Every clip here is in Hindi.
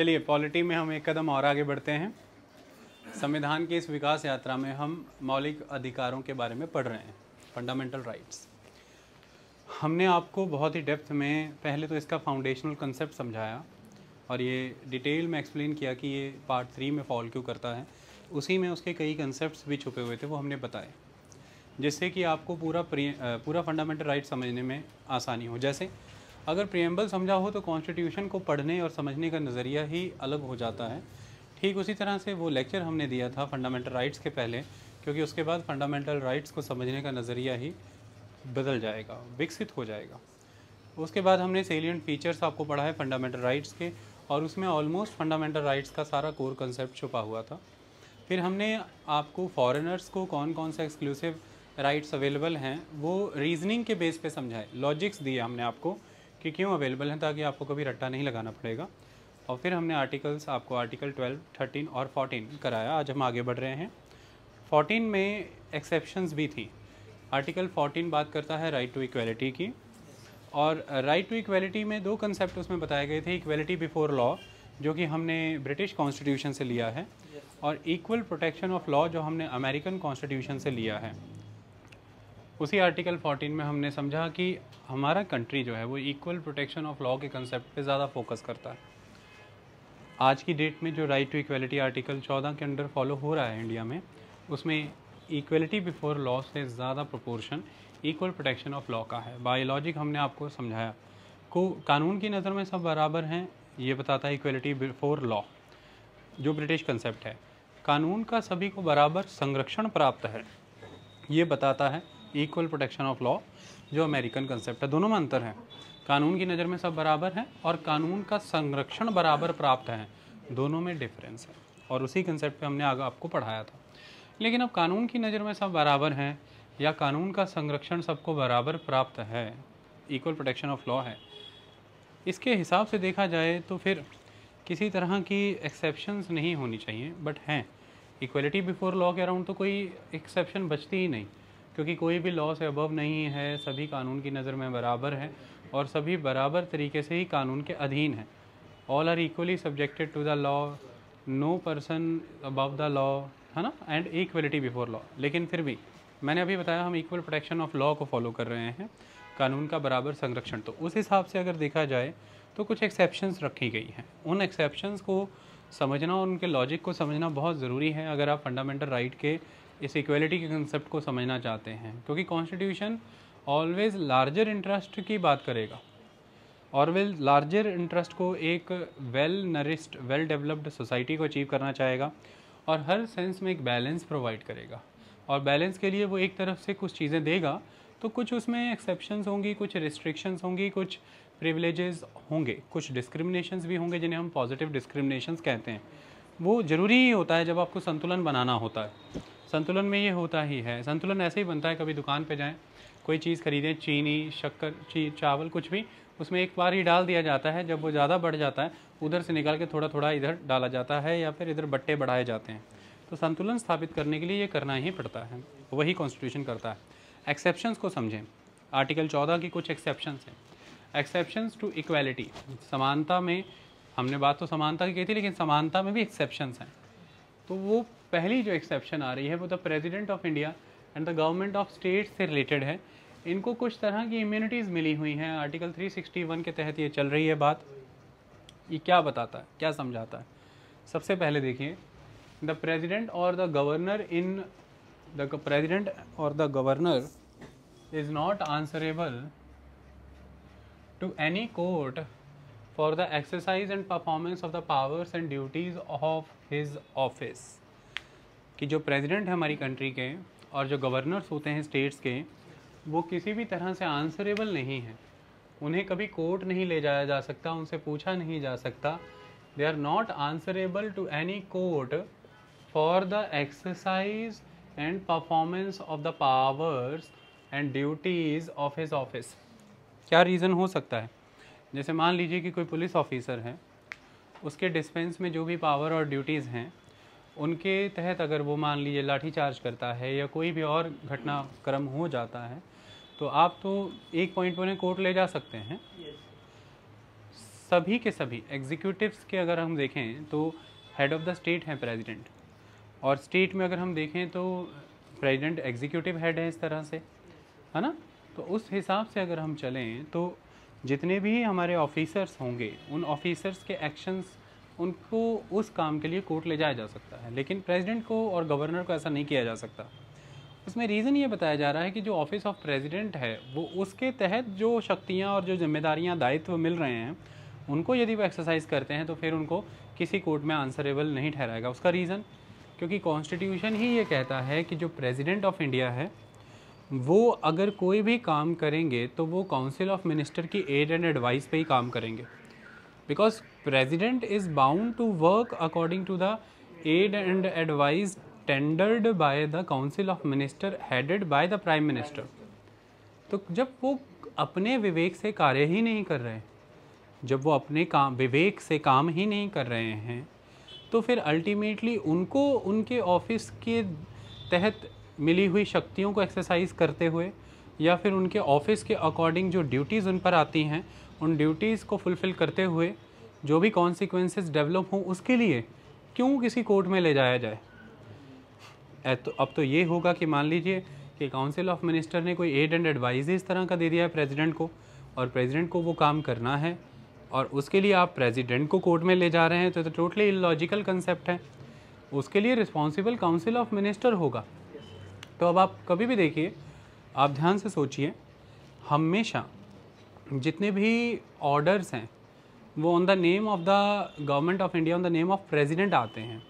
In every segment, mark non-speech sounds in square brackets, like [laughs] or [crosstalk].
चलिए पॉलिटी में हम एक कदम और आगे बढ़ते हैं संविधान की इस विकास यात्रा में हम मौलिक अधिकारों के बारे में पढ़ रहे हैं फंडामेंटल राइट्स हमने आपको बहुत ही डेप्थ में पहले तो इसका फाउंडेशनल कंसेप्ट समझाया और ये डिटेल में एक्सप्लेन किया कि ये पार्ट थ्री में फॉल क्यों करता है उसी में उसके कई कंसेप्ट भी छुपे हुए थे वो हमने बताए जिससे कि आपको पूरा पूरा फंडामेंटल राइट समझने में आसानी हो जैसे अगर प्रियम्बल समझा हो तो कॉन्स्टिट्यूशन को पढ़ने और समझने का नज़रिया ही अलग हो जाता है ठीक उसी तरह से वो लेक्चर हमने दिया था फंडामेंटल राइट्स के पहले क्योंकि उसके बाद फंडामेंटल राइट्स को समझने का नज़रिया ही बदल जाएगा विकसित हो जाएगा उसके बाद हमने सेलियंट फीचर्स आपको पढ़ा है फंडामेंटल राइट्स के और उसमें ऑलमोस्ट फंडामेंटल राइट्स का सारा कोर कंसेप्ट छुपा हुआ था फिर हमने आपको फॉरेनर्स को कौन कौन सा एक्सक्लूसिव राइट्स अवेलेबल हैं वो रीजनिंग के बेस पे समझाए लॉजिक्स दिए हमने आपको कि क्यों अवेलेबल हैं ताकि आपको कभी रट्टा नहीं लगाना पड़ेगा और फिर हमने आर्टिकल्स आपको आर्टिकल 12, 13 और 14 कराया आज हम आगे बढ़ रहे हैं 14 में एक्सेप्शंस भी थी आर्टिकल 14 बात करता है राइट टू इक्वलिटी की और राइट टू इक्वलिटी में दो कंसेप्ट उसमें बताए गए थे इक्वलिटी बिफोर लॉ जो कि हमने ब्रिटिश कॉन्स्टिट्यूशन से लिया है और इक्वल प्रोटेक्शन ऑफ लॉ जो हमने अमेरिकन कॉन्स्टिट्यूशन से लिया है उसी आर्टिकल 14 में हमने समझा कि हमारा कंट्री जो है वो इक्वल प्रोटेक्शन ऑफ लॉ के कंसेप्ट पे ज़्यादा फोकस करता है आज की डेट में जो राइट टू इक्वलिटी आर्टिकल 14 के अंडर फॉलो हो रहा है इंडिया में उसमें इक्वलिटी बिफोर लॉ से ज़्यादा proportion equal protection of law का है बायोलॉजिक हमने आपको समझाया को कानून की नज़र में सब बराबर हैं ये बताता है इक्वलिटी बिफोर लॉ जो ब्रिटिश कंसेप्ट है कानून का सभी को बराबर संरक्षण प्राप्त है ये बताता है इक्वल प्रोटेक्शन ऑफ लॉ जो अमेरिकन कंसेप्ट है दोनों में अंतर है कानून की नज़र में सब बराबर हैं और कानून का संरक्षण बराबर प्राप्त है दोनों में डिफरेंस है और उसी कंसेप्ट पे हमने आगे आपको पढ़ाया था लेकिन अब कानून की नज़र में सब बराबर हैं या कानून का संरक्षण सबको बराबर प्राप्त है इक्वल प्रोटेक्शन ऑफ लॉ है इसके हिसाब से देखा जाए तो फिर किसी तरह की एक्सेप्शंस नहीं होनी चाहिए बट हैं इक्वलिटी बिफोर लॉ के अराउंड तो कोई एक्सेप्शन बचती ही नहीं क्योंकि कोई भी लॉ से अबव नहीं है सभी कानून की नज़र में बराबर हैं और सभी बराबर तरीके से ही कानून के अधीन हैं all are equally subjected to the law no person above the law है ना एंड इक्वलिटी बिफोर लॉ लेकिन फिर भी मैंने अभी बताया हम इक्वल प्रोटेक्शन ऑफ लॉ को फॉलो कर रहे हैं कानून का बराबर संरक्षण तो उस हिसाब से अगर देखा जाए तो कुछ एक्सेप्शंस रखी गई हैं उन एक्सेप्शंस को समझना और उनके लॉजिक को समझना बहुत ज़रूरी है अगर आप फंडामेंटल राइट के इस इक्वलिटी के कंसेप्ट को समझना चाहते हैं क्योंकि कॉन्स्टिट्यूशन ऑलवेज लार्जर इंटरेस्ट की बात करेगा और वे लार्जर इंटरेस्ट को एक well nourished well developed society को अचीव करना चाहेगा और हर सेंस में एक बैलेंस प्रोवाइड करेगा और बैलेंस के लिए वो एक तरफ से कुछ चीज़ें देगा तो कुछ उसमें एक्सेप्शंस होंगी कुछ रिस्ट्रिक्शंस होंगी कुछ प्रिवलेजेस होंगे कुछ डिस्क्रिमिनेशंस भी होंगे जिन्हें हम पॉजिटिव डिस्क्रिमिनेशंस कहते हैं वो ज़रूरी ही होता है जब आपको संतुलन बनाना होता है संतुलन में ये होता ही है संतुलन ऐसे ही बनता है कभी दुकान पे जाएं कोई चीज़ खरीदें चीनी शक्कर ची चावल कुछ भी उसमें एक बार ही डाल दिया जाता है जब वो ज़्यादा बढ़ जाता है उधर से निकाल के थोड़ा थोड़ा इधर डाला जाता है या फिर इधर बट्टे बढ़ाए जाते हैं तो संतुलन स्थापित करने के लिए ये करना ही पड़ता है वही कॉन्स्टिट्यूशन करता है एक्सेप्शंस को समझें आर्टिकल चौदह की कुछ एक्सेप्शंस हैं एक्सेप्शंस टू इक्वालिटी समानता में हमने बात तो समानता की थी लेकिन समानता में भी एक्सेप्शन हैं तो वो पहली जो एक्सेप्शन आ रही है वो the president of India and the government of state से रिलेटेड है इनको कुछ तरह की इम्यूनिटीज़ मिली हुई हैं आर्टिकल 361 के तहत ये चल रही है बात ये क्या बताता है क्या समझाता है सबसे पहले देखिए द प्रेजिडेंट और the governor in the president और the governor is not answerable to any court for the exercise and performance of the powers and duties of his office कि जो प्रेसिडेंट है हमारी कंट्री के और जो गवर्नर्स होते हैं स्टेट्स के वो किसी भी तरह से आंसरेबल नहीं हैं उन्हें कभी कोर्ट नहीं ले जाया जा सकता उनसे पूछा नहीं जा सकता they are not answerable to any court for the exercise and performance of the powers and duties of his office क्या रीज़न हो सकता है जैसे मान लीजिए कि कोई पुलिस ऑफिसर है उसके डिस्पेंस में जो भी पावर और ड्यूटीज़ हैं उनके तहत अगर वो मान लीजिए लाठीचार्ज करता है या कोई भी और घटनाक्रम हो जाता है तो आप तो एक पॉइंट पर कोर्ट ले जा सकते हैं सभी के सभी एग्जीक्यूटिवस के अगर हम देखें तो हेड ऑफ़ द स्टेट हैं प्रेसिडेंट और स्टेट में अगर हम देखें तो प्रेसिडेंट एग्जीक्यूटिव हेड है इस तरह से है ना तो उस हिसाब से अगर हम चलें तो जितने भी हमारे ऑफिसर्स होंगे उन ऑफिसर्स के एक्शंस उनको उस काम के लिए कोर्ट ले जाया जा सकता है लेकिन प्रेसिडेंट को और गवर्नर को ऐसा नहीं किया जा सकता उसमें रीज़न ये बताया जा रहा है कि जो ऑफिस ऑफ प्रेसिडेंट है वो उसके तहत जो शक्तियाँ और जो जिम्मेदारियाँ दायित्व मिल रहे हैं उनको यदि वो एक्सरसाइज करते हैं तो फिर उनको किसी कोर्ट में आंसरेबल नहीं ठहराएगा उसका रीज़न क्योंकि कॉन्स्टिट्यूशन ही ये कहता है कि जो प्रेजिडेंट ऑफ इंडिया है वो अगर कोई भी काम करेंगे तो वो काउंसिल ऑफ मिनिस्टर की एड एंड एडवाइस पे ही काम करेंगे because president is bound to work according to the aid and advice tendered by the council of minister headed by the prime minister तो जब वो अपने विवेक से कार्य ही नहीं कर रहे जब वो अपने काम विवेक से काम ही नहीं कर रहे हैं तो फिर अल्टीमेटली उनको उनके ऑफिस के तहत मिली हुई शक्तियों को एक्सरसाइज करते हुए या फिर उनके ऑफिस के अकॉर्डिंग जो ड्यूटीज़ उन पर आती हैं उन ड्यूटीज़ को फुलफ़िल करते हुए जो भी कॉन्सिक्वेंसेस डेवलप हों उसके लिए क्यों किसी कोर्ट में ले जाया जाए तो अब तो ये होगा कि मान लीजिए कि काउंसिल ऑफ मिनिस्टर ने कोई एड एंड एडवाइज इस तरह का दे दिया है प्रेजिडेंट को और प्रेजिडेंट को वो काम करना है और उसके लिए आप प्रेजिडेंट को कोर्ट में ले जा रहे हैं तो टोटली इलाजिकल इलॉजिकल कंसेप्ट है उसके लिए रिस्पॉन्सिबल काउंसिल ऑफ मिनिस्टर होगा तो अब आप कभी भी देखिए आप ध्यान से सोचिए हमेशा जितने भी ऑर्डर्स हैं वो on the name of the government of India on the name of president आते हैं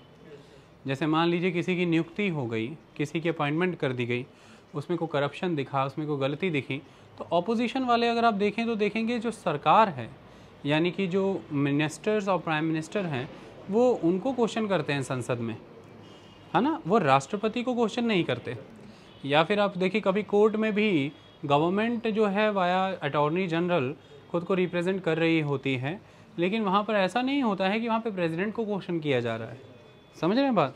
जैसे मान लीजिए किसी की नियुक्ति हो गई किसी की अपॉइंटमेंट कर दी गई उसमें को करप्शन दिखा उसमें को गलती दिखी तो ऑपोजिशन वाले अगर आप देखें तो देखेंगे जो सरकार है यानी कि जो मिनिस्टर्स और प्राइम मिनिस्टर हैं वो उनको क्वेश्चन करते हैं संसद में है ना वो राष्ट्रपति को क्वेश्चन नहीं करते या फिर आप देखिए कभी कोर्ट में भी गवर्नमेंट जो है वाया अटॉर्नी जनरल खुद को रिप्रेजेंट कर रही होती है लेकिन वहाँ पर ऐसा नहीं होता है कि वहाँ पर प्रेजिडेंट को क्वेश्चन किया जा रहा है समझ रहे हैं बात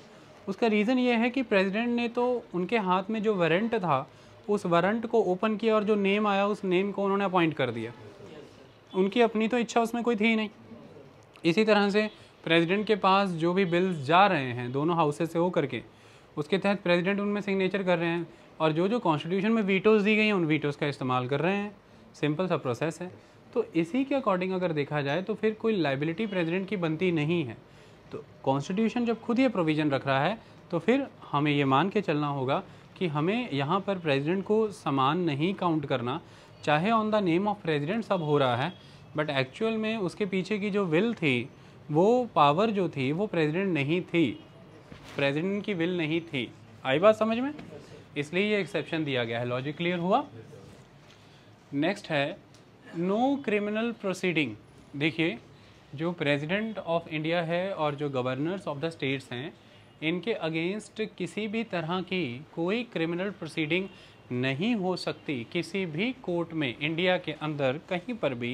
उसका रीज़न ये है कि प्रेजिडेंट ने तो उनके हाथ में जो वारंट था उस वारंट को ओपन किया और जो नेम आया उस नेम को उन्होंने अपॉइंट कर दिया उनकी अपनी तो इच्छा उसमें कोई थी ही नहीं इसी तरह से प्रेसिडेंट के पास जो भी बिल्स जा रहे हैं दोनों हाउसेस से होकर के उसके तहत प्रेसिडेंट उनमें सिग्नेचर कर रहे हैं और जो जो कॉन्स्टिट्यूशन में वीटोज़ दी गई हैं उन वीटोज़ का इस्तेमाल कर रहे हैं सिंपल सा प्रोसेस है तो इसी के अकॉर्डिंग अगर देखा जाए तो फिर कोई लाइबिलिटी प्रेसिडेंट की बनती नहीं है तो कॉन्स्टिट्यूशन जब खुद ये प्रोविज़न रख रहा है तो फिर हमें ये मान के चलना होगा कि हमें यहाँ पर प्रेसिडेंट को समान नहीं काउंट करना चाहे on the name of president सब हो रहा है बट एक्चुअल में उसके पीछे की जो विल थी वो पावर जो थी वो प्रेसिडेंट नहीं थी प्रेसिडेंट की विल नहीं थी आई बात समझ में इसलिए ये एक्सेप्शन दिया गया है लॉजिक क्लियर हुआ नेक्स्ट है नो क्रिमिनल प्रोसीडिंग देखिए जो प्रेसिडेंट ऑफ इंडिया है और जो गवर्नर्स ऑफ द स्टेट्स हैं इनके अगेंस्ट किसी भी तरह की कोई क्रिमिनल प्रोसीडिंग नहीं हो सकती किसी भी कोर्ट में इंडिया के अंदर कहीं पर भी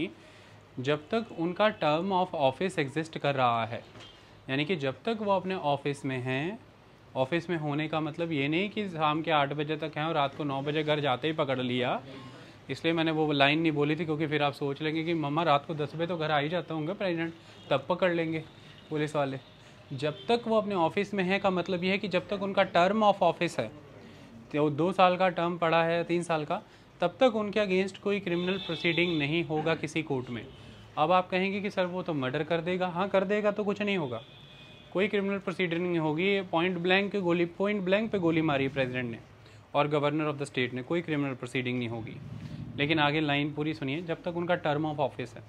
जब तक उनका टर्म ऑफ ऑफिस एग्जिस्ट कर रहा है यानी कि जब तक वो अपने ऑफिस में हैं ऑफिस में होने का मतलब ये नहीं कि शाम के आठ बजे तक हैं और रात को नौ बजे घर जाते ही पकड़ लिया इसलिए मैंने वो लाइन नहीं बोली थी क्योंकि फिर आप सोच लेंगे कि मम्मा रात को दस बजे तो घर आ ही जाता होंगे प्रेजिडेंट तब पकड़ लेंगे पुलिस वाले जब तक वो अपने ऑफिस में है का मतलब ये है कि जब तक उनका टर्म ऑफ ऑफिस है तो दो साल का टर्म पड़ा है तीन साल का तब तक उनके अगेंस्ट कोई क्रिमिनल प्रोसीडिंग नहीं होगा किसी कोर्ट में अब आप कहेंगे कि सर वो तो मर्डर कर देगा हाँ कर देगा तो कुछ नहीं होगा कोई क्रिमिनल प्रोसीडर नहीं होगी पॉइंट ब्लैंक गोली पॉइंट ब्लैंक पे गोली मारी प्रेजिडेंट ने और गवर्नर ऑफ द स्टेट ने कोई क्रिमिनल प्रोसीडिंग नहीं होगी लेकिन आगे लाइन पूरी सुनिए जब तक उनका टर्म ऑफ ऑफिस है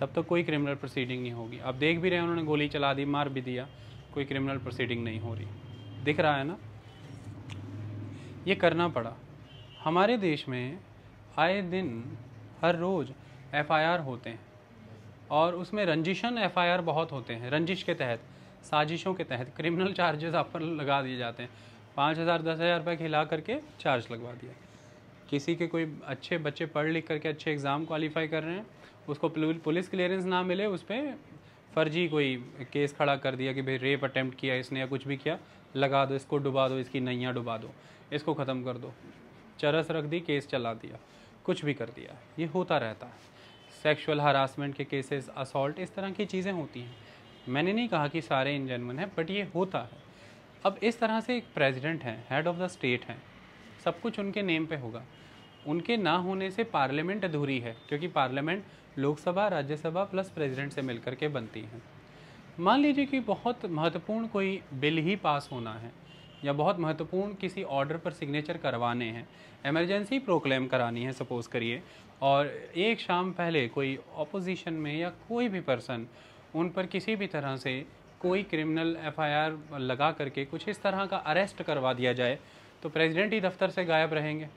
तब तक कोई क्रिमिनल प्रोसीडिंग नहीं होगी आप देख भी रहे हैं उन्होंने गोली चला दी मार भी दिया कोई क्रिमिनल प्रोसीडिंग नहीं हो रही दिख रहा है ना ये करना पड़ा हमारे देश में आए दिन हर रोज़ एफ़ होते हैं और उसमें रंजिशन एफ़ बहुत होते हैं रंजिश के तहत साजिशों के तहत क्रिमिनल चार्जेस आप पर लगा दिए जाते हैं पाँच हज़ार दस हज़ार रुपये खिला करके चार्ज लगवा दिया किसी के कोई अच्छे बच्चे पढ़ लिख करके अच्छे एग्ज़ाम क्वालिफाई कर रहे हैं उसको पुलिस क्लियरेंस ना मिले उस पर फर्जी कोई केस खड़ा कर दिया कि भाई रेप अटैम्प्ट किया इसने या कुछ भी किया लगा दो इसको डुबा दो इसकी नैया डुबा दो इसको ख़त्म कर दो चरस रख दी केस चला दिया कुछ भी कर दिया ये होता रहता है सेक्सुअल हरासमेंट के केसेस असॉल्ट इस तरह की चीज़ें होती हैं मैंने नहीं कहा कि सारे इन जेनवन हैं बट ये होता है अब इस तरह से एक प्रेसिडेंट हैं हेड ऑफ द स्टेट हैं सब कुछ उनके नेम पे होगा उनके ना होने से पार्लियामेंट अधूरी है क्योंकि parliament Lok Sabha Rajya Sabha plus president से मिलकर के बनती है मान लीजिए कि बहुत महत्वपूर्ण कोई बिल ही पास होना है या बहुत महत्वपूर्ण किसी ऑर्डर पर सिग्नेचर करवाने हैं एमरजेंसी प्रोक्लेम करानी है सपोज़ करिए और एक शाम पहले कोई ऑपोजिशन में या कोई भी पर्सन उन पर किसी भी तरह से कोई क्रिमिनल एफआईआर लगा करके कुछ इस तरह का अरेस्ट करवा दिया जाए तो प्रेसिडेंट ही दफ्तर से गायब रहेंगे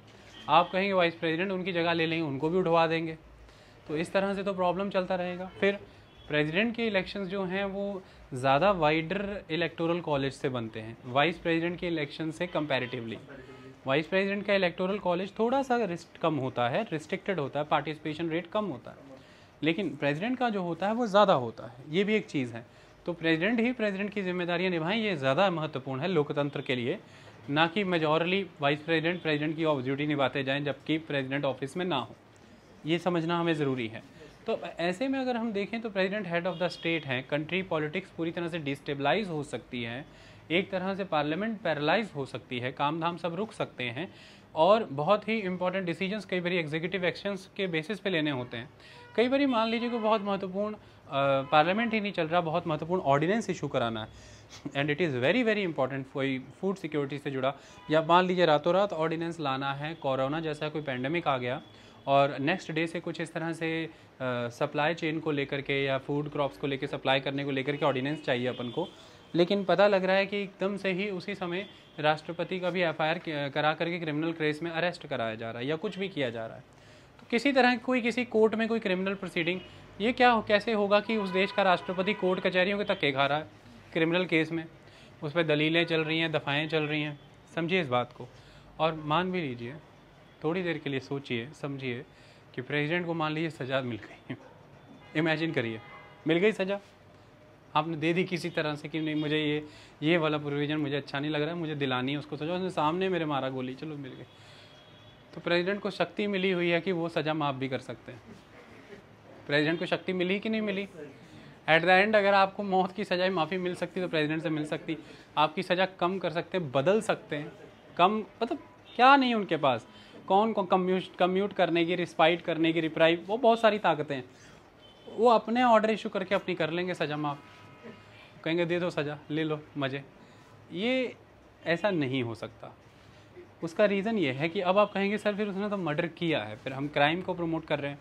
आप कहेंगे वाइस प्रेसिडेंट उनकी जगह ले लेंगे उनको भी उठवा देंगे तो इस तरह से तो प्रॉब्लम चलता रहेगा फिर प्रेसिडेंट के इलेक्शंस जो हैं वो ज़्यादा वाइडर इलेक्टोरल कॉलेज से बनते हैं वाइस प्रेसिडेंट के इलेक्शन से कंपैरेटिवली वाइस प्रेसिडेंट का इलेक्टोरल कॉलेज थोड़ा सा रिस्ट कम होता है रिस्ट्रिक्टेड होता है पार्टिसिपेशन रेट कम होता है लेकिन प्रेसिडेंट का जो होता है वो ज़्यादा होता है ये भी एक चीज़ है तो प्रेसिडेंट ही प्रेसिडेंट की जिम्मेदारियां निभाएं ये ज़्यादा महत्वपूर्ण है लोकतंत्र के लिए ना कि मेजोरली वाइस प्रेसिडेंट प्रेसिडेंट की ऑफ ड्यूटी निभाते जाएं जबकि प्रेसिडेंट ऑफिस में ना हो ये समझना हमें ज़रूरी है तो ऐसे में अगर हम देखें तो president head of the state हैं कंट्री पॉलिटिक्स पूरी तरह से डिस्टेबलाइज हो सकती है एक तरह से पार्लियामेंट पैरालाइज हो सकती है काम धाम सब रुक सकते हैं और बहुत ही इंपॉर्टेंट डिसीजंस कई बार एग्जीक्यूटिव एक्शंस के बेसिस पे लेने होते हैं कई बार मान लीजिए कि बहुत महत्वपूर्ण पार्लियामेंट ही नहीं चल रहा बहुत महत्वपूर्ण ऑर्डिनेंस इशू कराना है and it is very very important कोई फूड सिक्योरिटी से जुड़ा या मान लीजिए रातों रात ऑर्डिनेंस लाना है कोरोना जैसा कोई पैंडमिक आ गया और नेक्स्ट डे से कुछ इस तरह से सप्लाई चेन को लेकर के या फूड क्रॉप्स को लेकर सप्लाई करने को लेकर के ऑर्डिनेंस चाहिए अपन को लेकिन पता लग रहा है कि एकदम से ही उसी समय राष्ट्रपति का भी एफ करा करके क्रिमिनल केस में अरेस्ट कराया जा रहा है या कुछ भी किया जा रहा है किसी तरह कोई किसी कोर्ट में कोई क्रिमिनल प्रोसीडिंग ये क्या हो कैसे होगा कि उस देश का राष्ट्रपति कोर्ट कचहरियों के धक्के खा रहा है क्रिमिनल केस में उस पर दलीलें चल रही हैं दफाएँ चल रही हैं समझिए इस बात को और मान भी लीजिए थोड़ी देर के लिए सोचिए समझिए कि प्रेसिडेंट को मान लीजिए सजा मिल गई इमेजिन करिए मिल गई सज़ा आपने दे दी किसी तरह से कि नहीं मुझे ये ये वाला प्रोविज़न मुझे अच्छा नहीं लग रहा है मुझे दिलानी है उसको सजा उसने सामने मेरे मारा गोली चलो मिल गई तो प्रेसिडेंट को शक्ति मिली हुई है कि वो सज़ा माफ़ भी कर सकते हैं प्रेसिडेंट को शक्ति मिली कि नहीं मिली एट द एंड अगर आपको मौत की सज़ा माफ़ी मिल सकती तो प्रेसिडेंट से मिल सकती आपकी सज़ा कम कर सकते हैं बदल सकते हैं कम मतलब क्या नहीं उनके पास कौन को कम्यूट कम्यूट करने की रिस्पाइट करने की रिप्राइव वो बहुत सारी ताकतें हैं वो अपने ऑर्डर इशू करके अपनी कर लेंगे सज़ा माफ़ कहेंगे दे दो सज़ा ले लो मज़े ये ऐसा नहीं हो सकता उसका रीज़न ये है कि अब आप कहेंगे सर फिर उसने तो मर्डर किया है फिर हम क्राइम को प्रमोट कर रहे हैं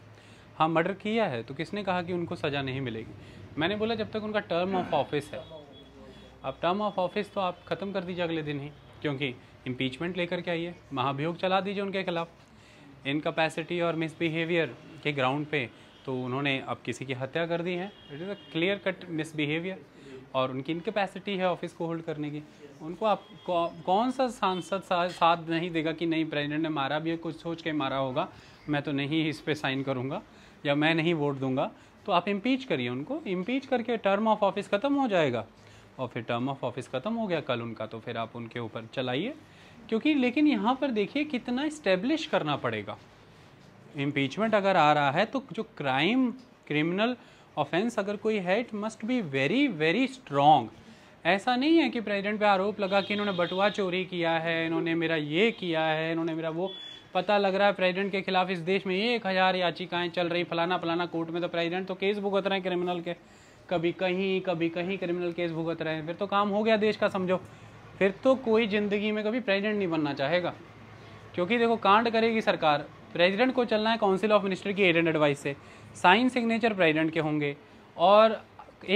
हाँ मर्डर किया है तो किसने कहा कि उनको सज़ा नहीं मिलेगी मैंने बोला जब तक उनका टर्म ऑफ ऑफिस है अब टर्म ऑफ ऑफिस तो आप ख़त्म कर दीजिए अगले दिन ही क्योंकि इम्पीचमेंट लेकर के आइए महाभियोग चला दीजिए उनके खिलाफ इनकपैसिटी और मिसबिहेवियर के ग्राउंड पे तो उन्होंने अब किसी की हत्या कर दी है it is a clear cut misbehaviour और उनकी इनकेपेसिटी है ऑफिस को होल्ड करने की उनको आप कौन सा सांसद साथ नहीं देगा कि नहीं प्रेसिडेंट ने मारा भी है कुछ सोच के मारा होगा मैं तो नहीं इस पर साइन करूँगा या मैं नहीं वोट दूंगा तो आप इम्पीच करिए उनको इम्पीच करके टर्म ऑफ ऑफिस ख़त्म हो जाएगा और फिर टर्म ऑफ ऑफिस ख़त्म हो गया कल उनका तो फिर आप उनके ऊपर चलाइए क्योंकि लेकिन यहाँ पर देखिए कितना इस्टेब्लिश करना पड़ेगा इम्पीचमेंट अगर आ रहा है तो जो क्राइम क्रिमिनल ऑफेंस अगर कोई है it must be very very strong ऐसा नहीं है कि प्रेसिडेंट पे आरोप लगा कि इन्होंने बटुआ चोरी किया है इन्होंने मेरा ये किया है इन्होंने मेरा वो पता लग रहा है प्रेसिडेंट के खिलाफ इस देश में एक हज़ार याचिकाएँ चल रही फलाना फलाना कोर्ट में तो प्रेसिडेंट तो केस भुगत रहे हैं क्रिमिनल के कभी कहीं कभी कहीं क्रिमिनल केस भुगत रहे हैं फिर तो काम हो गया देश का समझो फिर तो कोई ज़िंदगी में कभी प्रेजिडेंट नहीं बनना चाहेगा क्योंकि देखो कांड करेगी सरकार प्रेसिडेंट को चलना है काउंसिल ऑफ मिनिस्टर की एड एंड एडवाइस से साइन सिग्नेचर प्रेसिडेंट के होंगे और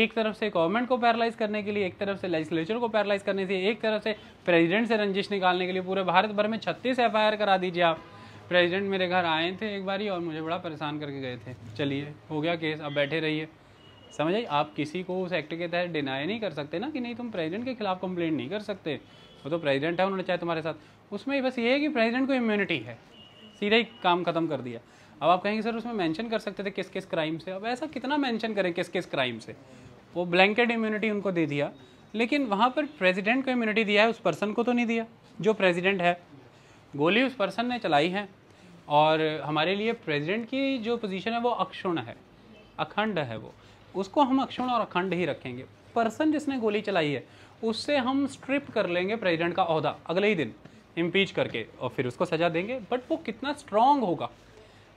एक तरफ से गवर्नमेंट को पैरालाइज करने के लिए एक तरफ से लेजिस्लेचर को पैरालाइज करने से एक तरफ से प्रेसिडेंट से रंजिश निकालने के लिए पूरे भारत भर में छत्तीस एफ करा दीजिए आप प्रेसिडेंट मेरे घर आए थे एक ही और मुझे बड़ा परेशान करके गए थे चलिए हो गया केस अब बैठे रहिए समझ आई आप किसी को उस एक्ट के तहत डिनाई नहीं कर सकते ना कि नहीं तुम प्रेसिडेंट के खिलाफ कंप्लेंट नहीं कर सकते वो तो प्रेसिडेंट है उन्होंने चाहे तुम्हारे साथ उसमें बस ये है कि प्रेसिडेंट को इम्यूनिटी है सीधा ही काम खत्म कर दिया अब आप कहेंगे सर उसमें मेंशन कर सकते थे किस किस क्राइम से अब ऐसा कितना मेंशन करें किस किस क्राइम से वो ब्लैंकेट इम्यूनिटी उनको दे दिया लेकिन वहाँ पर प्रेसिडेंट को इम्यूनिटी दिया है उस पर्सन को तो नहीं दिया जो प्रेसिडेंट है गोली उस पर्सन ने चलाई है और हमारे लिए प्रेसिडेंट की जो पोजीशन है वो अक्षुण है अखंड है वो उसको हम अक्षुण और अखंड ही रखेंगे पर्सन जिसने गोली चलाई है उससे हम स्ट्रिप कर लेंगे प्रेसिडेंट का अहदा अगले ही दिन इम्पीच करके और फिर उसको सजा देंगे बट वो कितना स्ट्रांग होगा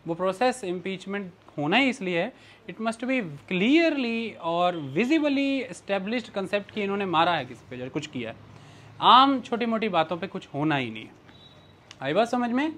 वो प्रोसेस इम्पीचमेंट होना ही इसलिए है इट मस्ट बी क्लियरली और विजिबली इस्टेब्लिश कंसेप्ट कि इन्होंने मारा है किसी पे कुछ किया है आम छोटी मोटी बातों पे कुछ होना ही नहीं है आई बात समझ में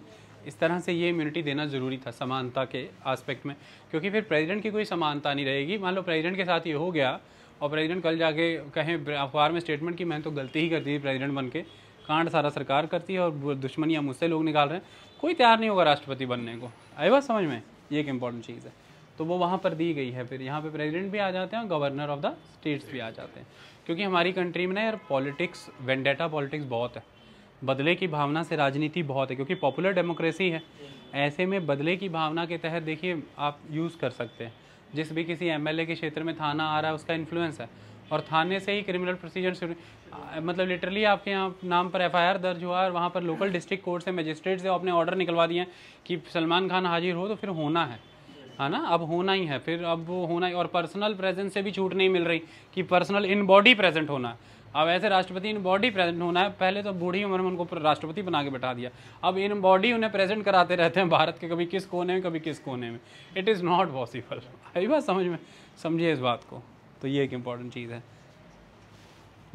इस तरह से ये इम्यूनिटी देना ज़रूरी था समानता के आस्पेक्ट में क्योंकि फिर प्रेसिडेंट की कोई समानता नहीं रहेगी मान लो प्रेसिडेंट के साथ ये हो गया और प्रेसिडेंट कल जाके कहें अखबार में स्टेटमेंट की मैंने तो गलती ही कर दी प्रेजिडेंट बन के कांड सारा सरकार करती है और या मुझसे लोग निकाल रहे हैं कोई तैयार नहीं होगा राष्ट्रपति बनने को आई बात समझ में ये एक इम्पॉर्टेंट चीज़ है तो वो वहाँ पर दी गई है फिर यहाँ पे प्रेसिडेंट भी आ जाते हैं और गवर्नर ऑफ द स्टेट्स भी आ जाते हैं क्योंकि हमारी कंट्री में ना यार पॉलिटिक्स वेंडेटा पॉलिटिक्स बहुत है बदले की भावना से राजनीति बहुत है क्योंकि पॉपुलर डेमोक्रेसी है ऐसे में बदले की भावना के तहत देखिए आप यूज़ कर सकते हैं जिस भी किसी एमएलए के क्षेत्र में थाना आ रहा है उसका इन्फ्लुएंस है और थाने से ही क्रिमिनल प्रोसीजर शुरू मतलब लिटरली आपके यहाँ नाम पर एफ दर्ज हुआ और वहाँ पर लोकल डिस्ट्रिक्ट कोर्ट से मजिस्ट्रेट से आपने ऑर्डर निकलवा दिए कि सलमान खान हाजिर हो तो फिर होना है है हाँ ना अब होना ही है फिर अब वो होना ही और पर्सनल प्रेजेंस से भी छूट नहीं मिल रही कि पर्सनल इन बॉडी प्रेजेंट होना अब ऐसे राष्ट्रपति इन बॉडी प्रेजेंट होना है पहले तो बूढ़ी उम्र में उनको राष्ट्रपति बना के बैठा दिया अब इन बॉडी उन्हें प्रेजेंट कराते रहते हैं भारत के कभी किस कोने में कभी किस कोने में इट इज़ नॉट पॉसिबल आई बात समझ में समझिए इस बात को तो ये एक इम्पॉर्टेंट चीज़ है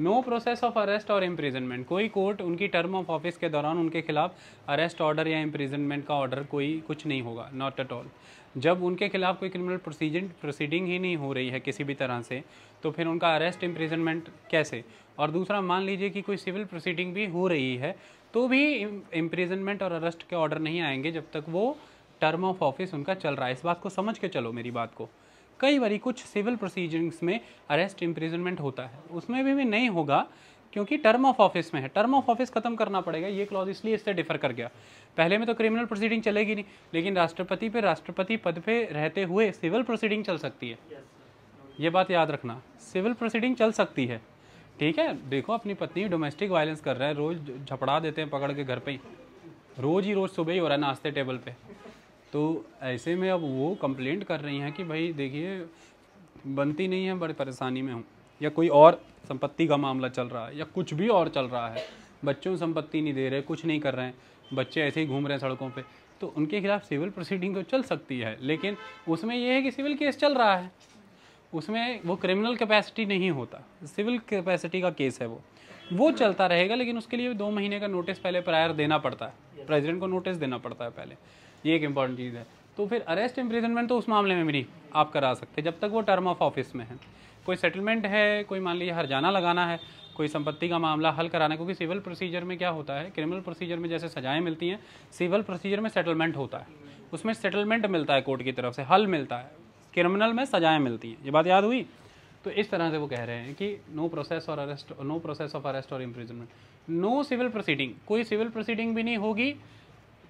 नो प्रोसेस ऑफ अरेस्ट और इम्प्रिजनमेंट कोई कोर्ट उनकी टर्म ऑफ ऑफिस के दौरान उनके खिलाफ अरेस्ट ऑर्डर या इम्प्रिजनमेंट का ऑर्डर कोई कुछ नहीं होगा नॉट एट ऑल जब उनके खिलाफ कोई क्रिमिनल प्रोसीजन प्रोसीडिंग ही नहीं हो रही है किसी भी तरह से तो फिर उनका अरेस्ट इम्प्रिजनमेंट कैसे और दूसरा मान लीजिए कि कोई सिविल प्रोसीडिंग भी हो रही है तो भी इम्प्रिजनमेंट और अरेस्ट के ऑर्डर नहीं आएंगे जब तक वो टर्म ऑफ ऑफिस उनका चल रहा है इस बात को समझ के चलो मेरी बात को कई बार कुछ सिविल प्रोसीजरिंग्स में अरेस्ट इम्प्रिजनमेंट होता है उसमें भी, भी नहीं होगा क्योंकि टर्म ऑफ ऑफिस में है टर्म ऑफ ऑफिस खत्म करना पड़ेगा ये क्लॉज इसलिए इससे डिफर कर गया पहले में तो क्रिमिनल प्रोसीडिंग चलेगी नहीं लेकिन राष्ट्रपति पे राष्ट्रपति पद पे रहते हुए सिविल प्रोसीडिंग चल सकती है ये बात याद रखना सिविल प्रोसीडिंग चल सकती है ठीक है देखो अपनी पत्नी डोमेस्टिक वायलेंस कर रहा है रोज़ झपड़ा देते हैं पकड़ के घर पे ही रोज़ ही रोज़ सुबह ही हो रहा है नाश्ते टेबल पे तो ऐसे में अब वो कंप्लेंट कर रही हैं कि भाई देखिए बनती नहीं है बड़ी परेशानी में हूँ या कोई और संपत्ति का मामला चल रहा है या कुछ भी और चल रहा है बच्चों को संपत्ति नहीं दे रहे कुछ नहीं कर रहे हैं बच्चे ऐसे ही घूम रहे हैं सड़कों पे तो उनके खिलाफ सिविल प्रोसीडिंग तो चल सकती है लेकिन उसमें यह है कि सिविल केस चल रहा है उसमें वो क्रिमिनल कैपेसिटी नहीं होता सिविल कैपेसिटी का केस है वो वो चलता रहेगा लेकिन उसके लिए दो महीने का नोटिस पहले प्रायर देना पड़ता है प्रेसिडेंट को नोटिस देना पड़ता है पहले ये एक इम्पॉर्टेंट चीज़ है तो फिर अरेस्ट इम्प्रिजनमेंट तो उस मामले में भी आप करा सकते जब तक वो टर्म ऑफ ऑफिस में है कोई सेटलमेंट है कोई मान लीजिए हरजाना लगाना है कोई संपत्ति का मामला हल कराना है क्योंकि सिविल प्रोसीजर में क्या होता है क्रिमिनल प्रोसीजर में जैसे सजाएं मिलती हैं सिविल प्रोसीजर में सेटलमेंट होता है उसमें सेटलमेंट मिलता है कोर्ट की तरफ से हल मिलता है क्रिमिनल में सजाएं मिलती हैं ये बात याद हुई तो इस तरह से वो कह रहे हैं कि नो प्रोसेस और arrest no process of arrest और इम्प्रिजनमेंट नो सिविल प्रोसीडिंग कोई सिविल प्रोसीडिंग भी नहीं होगी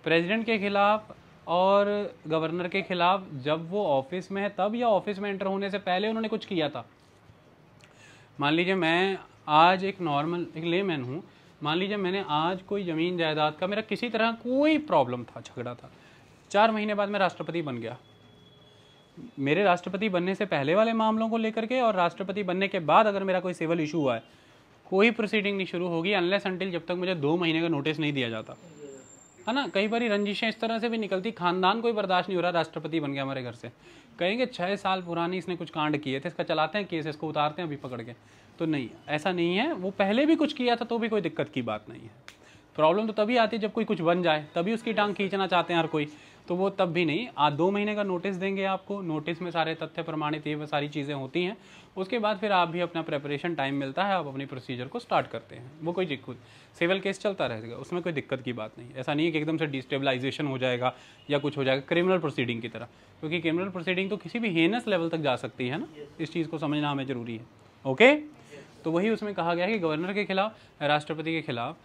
प्रेसिडेंट के खिलाफ और गवर्नर के खिलाफ जब वो ऑफिस में है तब या ऑफिस में एंटर होने से पहले उन्होंने कुछ किया था मान लीजिए मैं आज एक नॉर्मल एक ले मैन हूँ मान लीजिए मैंने आज कोई ज़मीन जायदाद का मेरा किसी तरह कोई प्रॉब्लम था झगड़ा था चार महीने बाद मैं राष्ट्रपति बन गया मेरे राष्ट्रपति बनने से पहले वाले मामलों को लेकर के और राष्ट्रपति बनने के बाद अगर मेरा कोई सिविल इशू हुआ है कोई प्रोसीडिंग नहीं शुरू होगी अनलेस अनटिल जब तक मुझे दो महीने का नोटिस नहीं दिया जाता है ना कई बार रंजिशें इस तरह से भी निकलती खानदान कोई बर्दाश्त नहीं हो रहा राष्ट्रपति बन गया हमारे घर से कहेंगे छः साल पुरानी इसने कुछ कांड किए थे इसका चलाते हैं केस इसको उतारते हैं अभी पकड़ के तो नहीं ऐसा नहीं है वो पहले भी कुछ किया था तो भी कोई दिक्कत की बात नहीं है प्रॉब्लम तो तभी आती है जब कोई कुछ बन जाए तभी उसकी टांग खींचना चाहते हैं हर कोई तो वो तब भी नहीं आ दो महीने का नोटिस देंगे आपको नोटिस में सारे तथ्य प्रमाणित ये सारी चीज़ें होती हैं उसके बाद फिर आप भी अपना प्रेपरेशन टाइम मिलता है आप अपनी प्रोसीजर को स्टार्ट करते हैं वो कोई दिक्कत सिविल केस चलता रहेगा उसमें कोई दिक्कत की बात नहीं ऐसा नहीं है कि एकदम से डिस्टेबलाइजेशन हो जाएगा या कुछ हो जाएगा क्रिमिनल प्रोसीडिंग की तरह क्योंकि क्रिमिनल प्रोसीडिंग तो किसी भी हेनस लेवल तक जा सकती है ना इस चीज़ को समझना हमें ज़रूरी है ओके तो वही उसमें कहा गया है कि गवर्नर के खिलाफ राष्ट्रपति के खिलाफ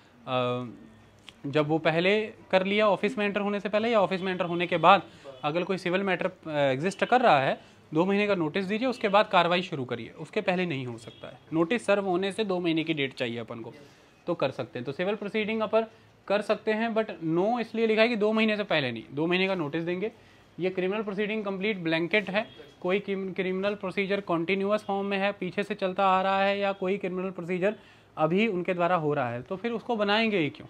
जब वो पहले कर लिया ऑफिस में एंटर होने से पहले या ऑफिस में एंटर होने के बाद अगर कोई सिविल मैटर एग्जिस्ट कर रहा है दो महीने का नोटिस दीजिए उसके बाद कार्रवाई शुरू करिए उसके पहले नहीं हो सकता है नोटिस सर्व होने से दो महीने की डेट चाहिए अपन को तो कर सकते हैं तो सिविल प्रोसीडिंग अपन कर सकते हैं बट नो इसलिए लिखा है कि दो महीने से पहले नहीं दो महीने का नोटिस देंगे ये क्रिमिनल प्रोसीडिंग कंप्लीट ब्लैंकेट है कोई क्रिमिनल प्रोसीजर कॉन्टिन्यूस फॉर्म में है पीछे से चलता आ रहा है या कोई क्रिमिनल प्रोसीजर अभी उनके द्वारा हो रहा है तो फिर उसको बनाएंगे ही क्यों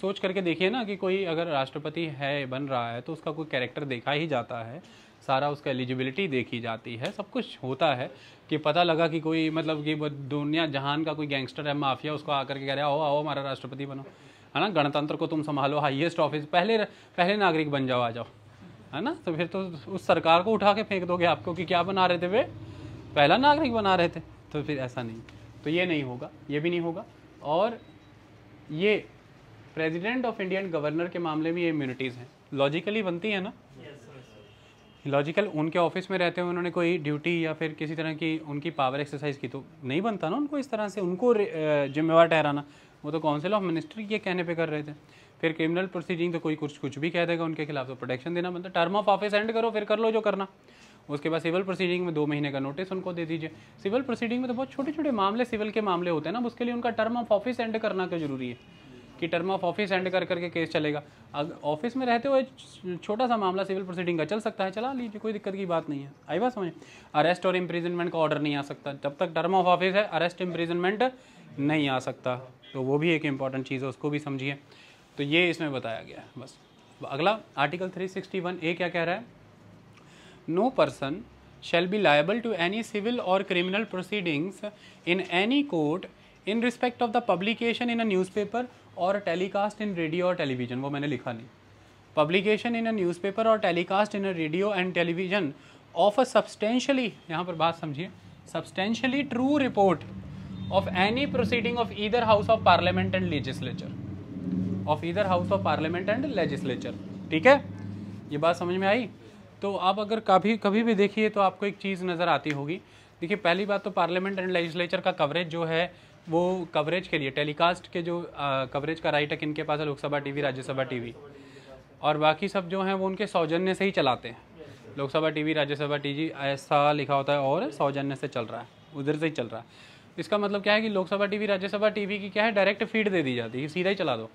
सोच करके देखिए ना कि कोई अगर राष्ट्रपति है बन रहा है तो उसका कोई कैरेक्टर देखा ही जाता है सारा उसका एलिजिबिलिटी देखी जाती है सब कुछ होता है कि पता लगा कि कोई मतलब कि दुनिया जहान का कोई गैंगस्टर है माफिया उसको आकर के कह रहा हो आओ हमारा राष्ट्रपति बनो है ना गणतंत्र को तुम संभालो हाईएस्ट ऑफिस पहले पहले नागरिक बन जाओ आ जाओ है ना तो फिर तो उस सरकार को उठा के फेंक दोगे आपको कि क्या बना रहे थे वे पहला नागरिक बना रहे थे तो फिर ऐसा नहीं तो ये नहीं होगा ये भी नहीं होगा और ये प्रेसिडेंट ऑफ इंडियन गवर्नर के मामले में ये इम्यूनिटीज़ हैं लॉजिकली बनती है ना लॉजिकल उनके ऑफिस में रहते हुए उन्होंने कोई ड्यूटी या फिर किसी तरह की उनकी पावर एक्सरसाइज की तो नहीं बनता ना उनको इस तरह से उनको जिम्मेवार ठहराना वो तो काउंसिल ऑफ मिनिस्टर ये कहने पर कर रहे थे फिर क्रिमिनल प्रोसीडिंग तो कोई कुछ कुछ भी कह देगा उनके खिलाफ तो प्रोटेक्शन देना बनता टर्म ऑफ ऑफिस एंड करो फिर कर लो जो करना उसके बाद सिविल प्रोसीडिंग में दो महीने का नोटिस उनको दे दीजिए सिविल प्रोसीडिंग में तो बहुत छोटे छोटे मामले सिविल के मामले होते हैं ना उसके लिए उनका टर्म ऑफ ऑफिस एंड करना का जरूरी है कि टर्म ऑफ ऑफिस एंड कर करके केस चलेगा अगर ऑफिस में रहते हुए छोटा सा मामला सिविल प्रोसीडिंग का चल सकता है चला लीजिए कोई दिक्कत की बात नहीं है आई बात समझ अरेस्ट और इम्प्रिजनमेंट का ऑर्डर नहीं आ सकता जब तक टर्म ऑफ ऑफिस है अरेस्ट इम्प्रिजनमेंट नहीं आ सकता तो वो भी एक इम्पॉर्टेंट चीज़ है उसको भी समझिए तो ये इसमें बताया गया है बस अगला आर्टिकल 361 ए क्या कह रहा है no person shall be liable to any civil और criminal proceedings in any court in respect of the publication in a newspaper और टेलीकास्ट इन रेडियो और टेलीविज़न वो मैंने लिखा नहीं पब्लिकेशन इन अ न्यूज़पेपर और telecast in a radio and television of a substantially यहाँ पर बात समझिए substantially true report of any proceeding of either house of parliament and legislature of either house of parliament and legislature ठीक है ये बात समझ में आई तो आप अगर कभी कभी भी देखिए तो आपको एक चीज़ नज़र आती होगी देखिए पहली बात तो पार्लियामेंट एंड लेजिस्लेचर का कवरेज जो है वो कवरेज के लिए टेलीकास्ट के जो कवरेज का राइट है किनके पास है लोकसभा टीवी राज्यसभा टीवी और बाकी सब जो हैं वो उनके सौजन्य से ही चलाते हैं लोकसभा टीवी राज्यसभा टीवी ऐसा लिखा होता है और सौजन्य से चल रहा है उधर से ही चल रहा है इसका मतलब क्या है कि लोकसभा टीवी राज्यसभा टीवी की क्या है डायरेक्ट फीड दे दी जाती है सीधा ही चला दो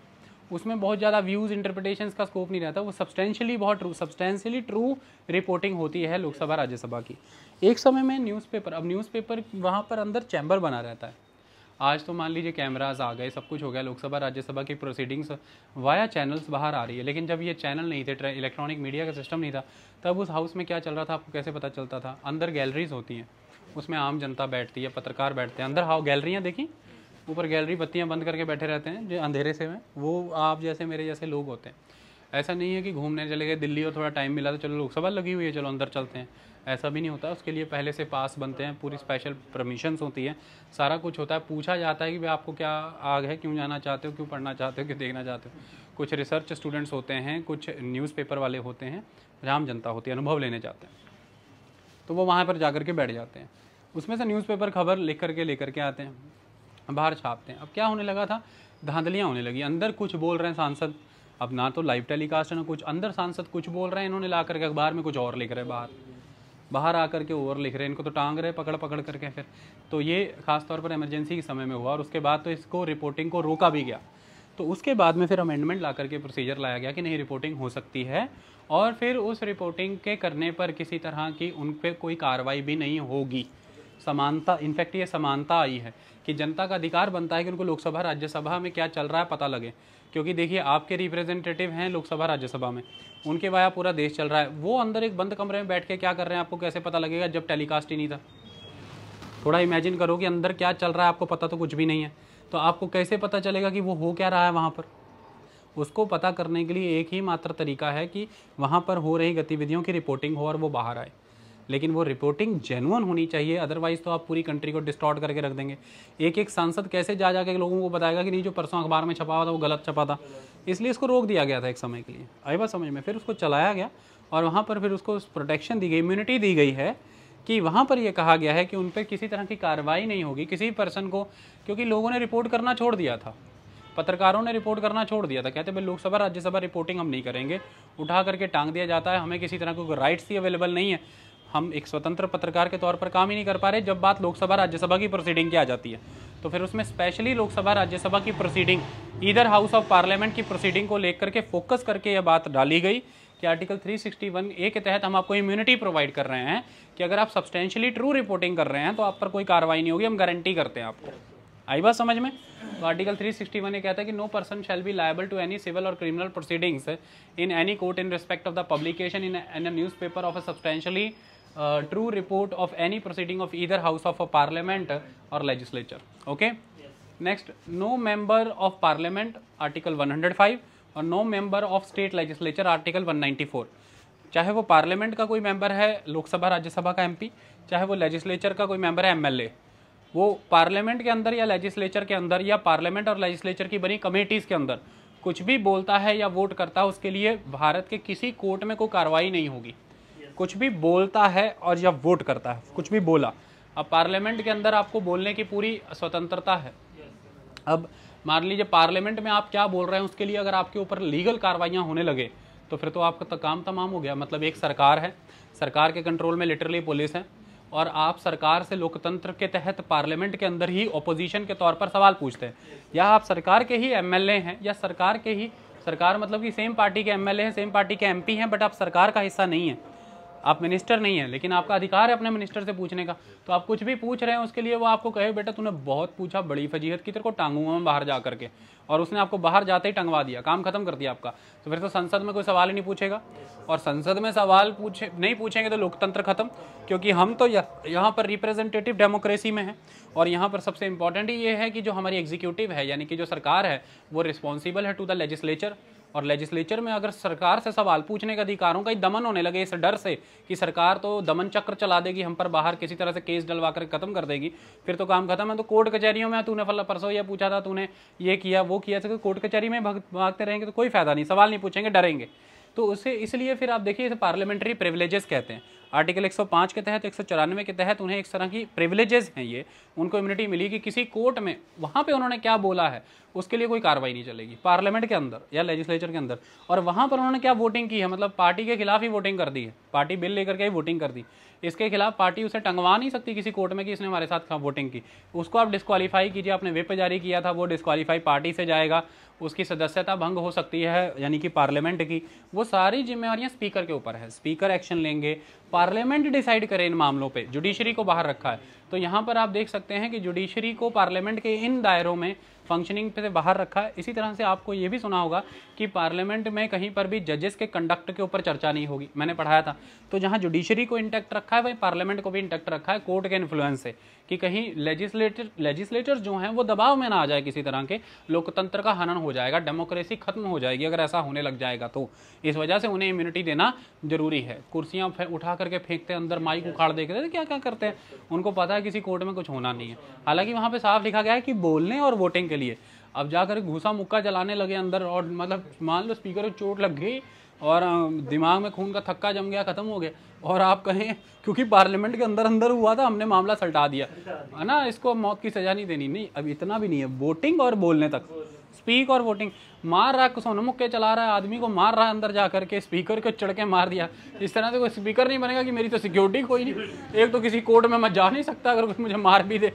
उसमें बहुत ज़्यादा व्यूज़ इंटरप्रिटेशन का स्कोप नहीं रहता वो सब्सटेंशियली बहुत ट्रू सब्सटेंशियली ट्रू रिपोर्टिंग होती है लोकसभा राज्यसभा की एक समय में न्यूज़पेपर अब न्यूज़पेपर वहाँ पर अंदर चैम्बर बना रहता है आज तो मान लीजिए कैमराज आ गए सब कुछ हो गया लोकसभा राज्यसभा की प्रोसीडिंग्स वाया चैनल्स बाहर आ रही है लेकिन जब ये चैनल नहीं थे इलेक्ट्रॉनिक मीडिया का सिस्टम नहीं था तब उस हाउस में क्या चल रहा था आपको कैसे पता चलता था अंदर गैलरीज होती हैं उसमें आम जनता बैठती है पत्रकार बैठते हैं अंदर हाउ गैलरियाँ देखी ऊपर गैलरी बत्तियाँ बंद करके बैठे रहते हैं जो अंधेरे से में वो आप जैसे मेरे जैसे लोग होते हैं ऐसा नहीं है कि घूमने चले गए दिल्ली और थोड़ा टाइम मिला तो चलो लोकसभा लगी हुई है चलो अंदर चलते हैं ऐसा भी नहीं होता उसके लिए पहले से पास बनते हैं पूरी स्पेशल परमिशंस होती हैं सारा कुछ होता है पूछा जाता है कि भाई आपको क्या आग है क्यों जाना चाहते हो क्यों पढ़ना चाहते हो क्यों देखना चाहते हो कुछ रिसर्च स्टूडेंट्स होते हैं कुछ न्यूज़पेपर वाले होते हैं राम जनता होती है अनुभव लेने जाते हैं तो वो वहाँ पर जा के बैठ जाते हैं उसमें से न्यूज़पेपर खबर लिख करके लेकर के आते हैं बाहर छापते हैं अब क्या होने लगा था धांधलियाँ होने लगी अंदर कुछ बोल रहे हैं सांसद अब ना तो लाइव टेलीकास्ट है ना कुछ अंदर सांसद कुछ बोल रहे हैं इन्होंने ला करके अखबार में कुछ और लिख रहे हैं बाहर बाहर आकर के ओवर लिख रहे हैं इनको तो टांग रहे पकड़ पकड़ करके फिर तो ये खासतौर पर इमरजेंसी के समय में हुआ और उसके बाद तो इसको रिपोर्टिंग को रोका भी गया तो उसके बाद में फिर अमेंडमेंट ला करके प्रोसीजर लाया गया कि नहीं रिपोर्टिंग हो सकती है और फिर उस रिपोर्टिंग के करने पर किसी तरह की उन पर कोई कार्रवाई भी नहीं होगी समानता इनफैक्ट ये समानता आई है कि जनता का अधिकार बनता है कि उनको लोकसभा राज्यसभा में क्या चल रहा है पता लगे क्योंकि देखिए आपके रिप्रेजेंटेटिव हैं लोकसभा राज्यसभा में उनके वाया पूरा देश चल रहा है वो अंदर एक बंद कमरे में बैठ के क्या कर रहे हैं आपको कैसे पता लगेगा जब टेलीकास्ट ही नहीं था थोड़ा इमेजिन करो कि अंदर क्या चल रहा है आपको पता तो कुछ भी नहीं है तो आपको कैसे पता चलेगा कि वो हो क्या रहा है वहाँ पर उसको पता करने के लिए एक ही मात्र तरीका है कि वहाँ पर हो रही गतिविधियों की रिपोर्टिंग हो और वो बाहर आए लेकिन वो रिपोर्टिंग जेनुअन होनी चाहिए अदरवाइज़ तो आप पूरी कंट्री को डिस्टॉर्ट करके रख देंगे एक एक सांसद कैसे जा जाके लोगों को बताएगा कि नहीं जो परसों अखबार में छपा हुआ था वो गलत छपा था इसलिए इसको रोक दिया गया था एक समय के लिए आई बात समझ में फिर उसको चलाया गया और वहाँ पर फिर उसको प्रोटेक्शन दी गई इम्यूनिटी दी गई है कि वहाँ पर यह कहा गया है कि उन पर किसी तरह की कार्रवाई नहीं होगी किसी भी पर्सन को क्योंकि लोगों ने रिपोर्ट करना छोड़ दिया था पत्रकारों ने रिपोर्ट करना छोड़ दिया था कहते भाई लोकसभा राज्यसभा रिपोर्टिंग हम नहीं करेंगे उठा करके टांग दिया जाता है हमें किसी तरह कोई राइट्स ही अवेलेबल नहीं है हम एक स्वतंत्र पत्रकार के तौर पर काम ही नहीं कर पा रहे जब बात लोकसभा राज्यसभा की प्रोसीडिंग की आ जाती है तो फिर उसमें स्पेशली लोकसभा राज्यसभा की proceeding either house of parliament की प्रोसीडिंग को लेकर के फोकस करके यह बात डाली गई कि आर्टिकल 361 ए के तहत हम आपको इम्यूनिटी प्रोवाइड कर रहे हैं कि अगर आप सब्सटेंशियली ट्रू रिपोर्टिंग कर रहे हैं तो आप पर कोई कार्रवाई नहीं होगी हम गारंटी करते हैं आपको आई बात समझ में तो आर्टिकल 361 ये कहता है कि no person shall be liable to any civil और criminal proceedings in any court in respect of the publication in an newspaper of a substantially true report of any proceeding of either house of a parliament और legislature okay next no member of parliament article 105 और no member of state legislature article 194 चाहे वो पार्लियामेंट का कोई मेंबर है लोकसभा राज्यसभा का एमपी चाहे वो लेजिस्लेचर का कोई मेंबर है एमएलए वो पार्लियामेंट के अंदर या लेजिस्लेचर के अंदर या पार्लियामेंट और लेजिस्लेचर की बनी कमेटीज़ के अंदर कुछ भी बोलता है या वोट करता है उसके लिए भारत के किसी कोर्ट में कोई कार्रवाई नहीं होगी कुछ भी बोलता है और या वोट करता है कुछ भी बोला अब पार्लियामेंट के अंदर आपको बोलने की पूरी स्वतंत्रता है अब मान लीजिए पार्लियामेंट में आप क्या बोल रहे हैं उसके लिए अगर आपके ऊपर लीगल कार्रवाइयाँ होने लगे तो फिर तो आपका काम तमाम हो गया मतलब एक सरकार है सरकार के कंट्रोल में लिटरली पुलिस है और आप सरकार से लोकतंत्र के तहत पार्लियामेंट के अंदर ही ओपोजिशन के तौर पर सवाल पूछते हैं या आप सरकार के ही एमएलए हैं या सरकार के ही सरकार मतलब कि सेम पार्टी के एमएलए हैं सेम पार्टी के एमपी हैं बट आप सरकार का हिस्सा नहीं है आप मिनिस्टर नहीं है लेकिन आपका अधिकार है अपने मिनिस्टर से पूछने का तो आप कुछ भी पूछ रहे हैं उसके लिए वो आपको कहे बेटा तूने बहुत पूछा बड़ी फजीहत की तेरे को टांगूंगा मैं बाहर जा करके और उसने आपको बाहर जाते ही टंगवा दिया काम खत्म कर दिया आपका तो फिर तो संसद में कोई सवाल ही नहीं पूछेगा और संसद में सवाल पूछे नहीं पूछेंगे तो लोकतंत्र खत्म क्योंकि हम तो यहाँ पर रिप्रेजेंटेटिव डेमोक्रेसी में है और यहाँ पर सबसे इंपॉर्टेंट ये है कि जो हमारी एग्जीक्यूटिव है यानी कि जो सरकार है वो रिस्पॉन्सिबल है टू द लेजिस्लेचर और लेजिस्लेचर में अगर सरकार से सवाल पूछने के अधिकारों का ही दमन होने लगे इस डर से कि सरकार तो दमन चक्र चला देगी हम पर बाहर किसी तरह से केस डलवा कर खत्म कर देगी फिर तो काम खत्म है तो कोर्ट कचहरियों में तूने फल परसों यह पूछा था तूने ये किया वो किया तो कोर्ट कचहरी में भागते रहेंगे तो कोई फायदा नहीं सवाल नहीं पूछेंगे डरेंगे तो उसे इसलिए फिर आप देखिए इसे पार्लियामेंट्री प्रिविलेजेस कहते हैं आर्टिकल 105 के तहत एक सौ चौरानवे के तहत उन्हें एक तरह की प्रिविलेजेस हैं ये उनको इम्यूनिटी मिली कि किसी कोर्ट में वहाँ पे उन्होंने क्या बोला है उसके लिए कोई कार्रवाई नहीं चलेगी पार्लियामेंट के अंदर या लेजिस्लेचर के अंदर और वहाँ पर उन्होंने क्या वोटिंग की है मतलब पार्टी के खिलाफ ही वोटिंग कर दी है पार्टी बिल लेकर के ही वोटिंग कर दी इसके खिलाफ पार्टी उसे टंगवा नहीं सकती किसी कोर्ट में कि इसने हमारे साथ वोटिंग की उसको आप डिस्कालीफाई कीजिए आपने विप जारी किया था वो डिस्कालीफाई पार्टी से जाएगा उसकी सदस्यता भंग हो सकती है यानी कि पार्लियामेंट की वो सारी जिम्मेवारियाँ स्पीकर के ऊपर है स्पीकर एक्शन लेंगे पार्लियामेंट डिसाइड करे इन मामलों पर जुडिशरी को बाहर रखा है तो यहाँ पर आप देख सकते हैं कि जुडिशरी को पार्लियामेंट के इन दायरों में फंक्शनिंग पे से बाहर रखा है इसी तरह से आपको ये भी सुना होगा कि पार्लियामेंट में कहीं पर भी जजेस के कंडक्ट के ऊपर चर्चा नहीं होगी मैंने पढ़ाया था तो जहाँ जुडिशरी को इंटैक्ट रखा है वहीं पार्लियामेंट को भी इंटैक्ट रखा है कोर्ट के इन्फ्लुएंस से कि कहीं लेजिस्लेटर लेजिस्लेटर जो हैं वो दबाव में ना आ जाए किसी तरह के लोकतंत्र का हनन हो जाएगा डेमोक्रेसी खत्म हो जाएगी अगर ऐसा होने लग जाएगा तो इस वजह से उन्हें इम्यूनिटी देना जरूरी है कुर्सियाँ उठा करके फेंकते हैं अंदर माइक उखाड़ देखते हैं क्या क्या करते हैं उनको पता है किसी कोर्ट में कुछ होना नहीं है हालांकि वहाँ पर साफ लिखा गया है कि बोलने और वोटिंग के लिए अब जाकर घूसा मुक्का चलाने लगे अंदर और मतलब मान लो स्पीकर को चोट लग गई और दिमाग में खून का थक्का जम गया ख़त्म हो गया और आप कहें क्योंकि पार्लियामेंट के अंदर अंदर हुआ था हमने मामला सलटा दिया है ना इसको मौत की सज़ा नहीं देनी नहीं अब इतना भी नहीं है वोटिंग और बोलने तक स्पीक और वोटिंग मार रहा है सोनमुख मुक्के चला रहा है आदमी को मार रहा है अंदर जा करके स्पीकर को चढ़ के मार दिया इस तरह से कोई स्पीकर नहीं बनेगा कि मेरी तो सिक्योरिटी कोई नहीं एक तो किसी कोर्ट में मैं जा नहीं सकता अगर कोई मुझे मार भी दे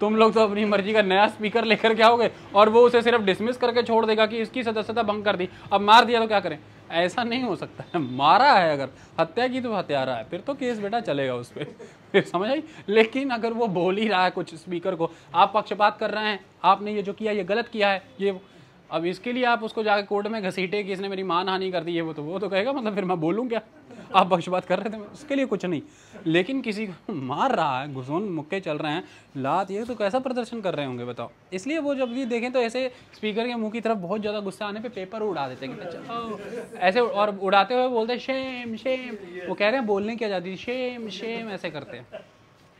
तुम लोग तो अपनी मर्जी का नया स्पीकर लेकर के आओगे और वो उसे सिर्फ डिसमिस करके छोड़ देगा कि इसकी सदस्यता भंग कर दी अब मार दिया तो क्या करें ऐसा नहीं हो सकता है [laughs] मारा है अगर हत्या की तो हत्यारा है फिर तो केस बेटा चलेगा उस पर [laughs] फिर समझ आई लेकिन अगर वो बोल ही रहा है कुछ स्पीकर को आप पक्षपात कर रहे हैं आपने ये जो किया ये गलत किया है ये अब इसके लिए आप उसको जाकर कोर्ट में घसीटे कि इसने मेरी मान हानि कर दी है वो तो वो तो कहेगा मतलब फिर मैं बोलूँ क्या आप बख्शबात कर रहे थे उसके लिए कुछ नहीं लेकिन किसी को [laughs] मार रहा है घुसोन मुक्के चल रहे हैं लात ये तो कैसा प्रदर्शन कर रहे होंगे बताओ इसलिए वो जब भी देखें तो ऐसे स्पीकर के मुंह की तरफ बहुत ज़्यादा गुस्सा आने पे पेपर उड़ा देते हैं ऐसे और उड़ाते हुए बोलते हैं शेम शेम वो कह रहे हैं बोलने की आज़ादी शेम शेम ऐसे करते हैं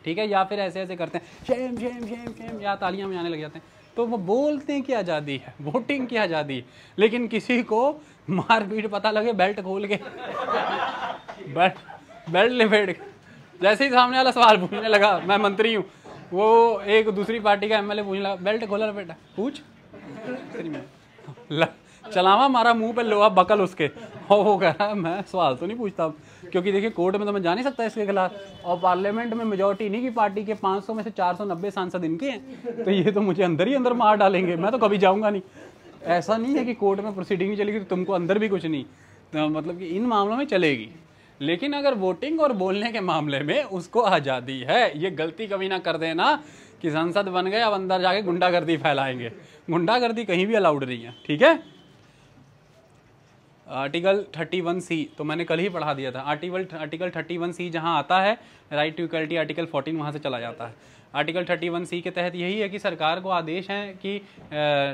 ठीक है या फिर ऐसे ऐसे करते हैं शेम शेम शेम शेम या तालियाँ में आने लग जाते हैं तो वो बोलते कि आज़ादी है वोटिंग की आज़ादी लेकिन किसी को मारपीट पता लगे बेल्ट खोल के बेल्ट बेल्ट लपेट के जैसे ही सामने वाला सवाल पूछने लगा मैं मंत्री हूँ वो एक दूसरी पार्टी का एमएलए पूछने लगा बेल्ट खोला बेटा पूछ चलावा हमारा मुंह पे लोहा बकल उसके और वो कह रहा है मैं सवाल तो नहीं पूछता क्योंकि देखिए कोर्ट में तो मैं जा नहीं सकता इसके खिलाफ और पार्लियामेंट में मेजोरिटी नहीं की पार्टी के 500 में से 490 सांसद इनके हैं तो ये तो मुझे अंदर ही अंदर मार डालेंगे मैं तो कभी जाऊँगा नहीं ऐसा नहीं है कि कोर्ट में प्रोसीडिंग नहीं चलेगी तो तुमको अंदर भी कुछ नहीं तो मतलब कि इन मामलों में चलेगी लेकिन अगर वोटिंग और बोलने के मामले में उसको आज़ादी है ये गलती कभी ना कर देना कि सांसद बन गए अब अंदर जाके गुंडागर्दी फैलाएंगे गुंडागर्दी कहीं भी अलाउड नहीं है ठीक है आर्टिकल थर्टी वन सी तो मैंने कल ही पढ़ा दिया था article article thirty one C जहाँ आता है right to equality article fourteen वहाँ से चला जाता है आर्टिकल थर्टी वन सी के तहत यही है कि सरकार को आदेश है कि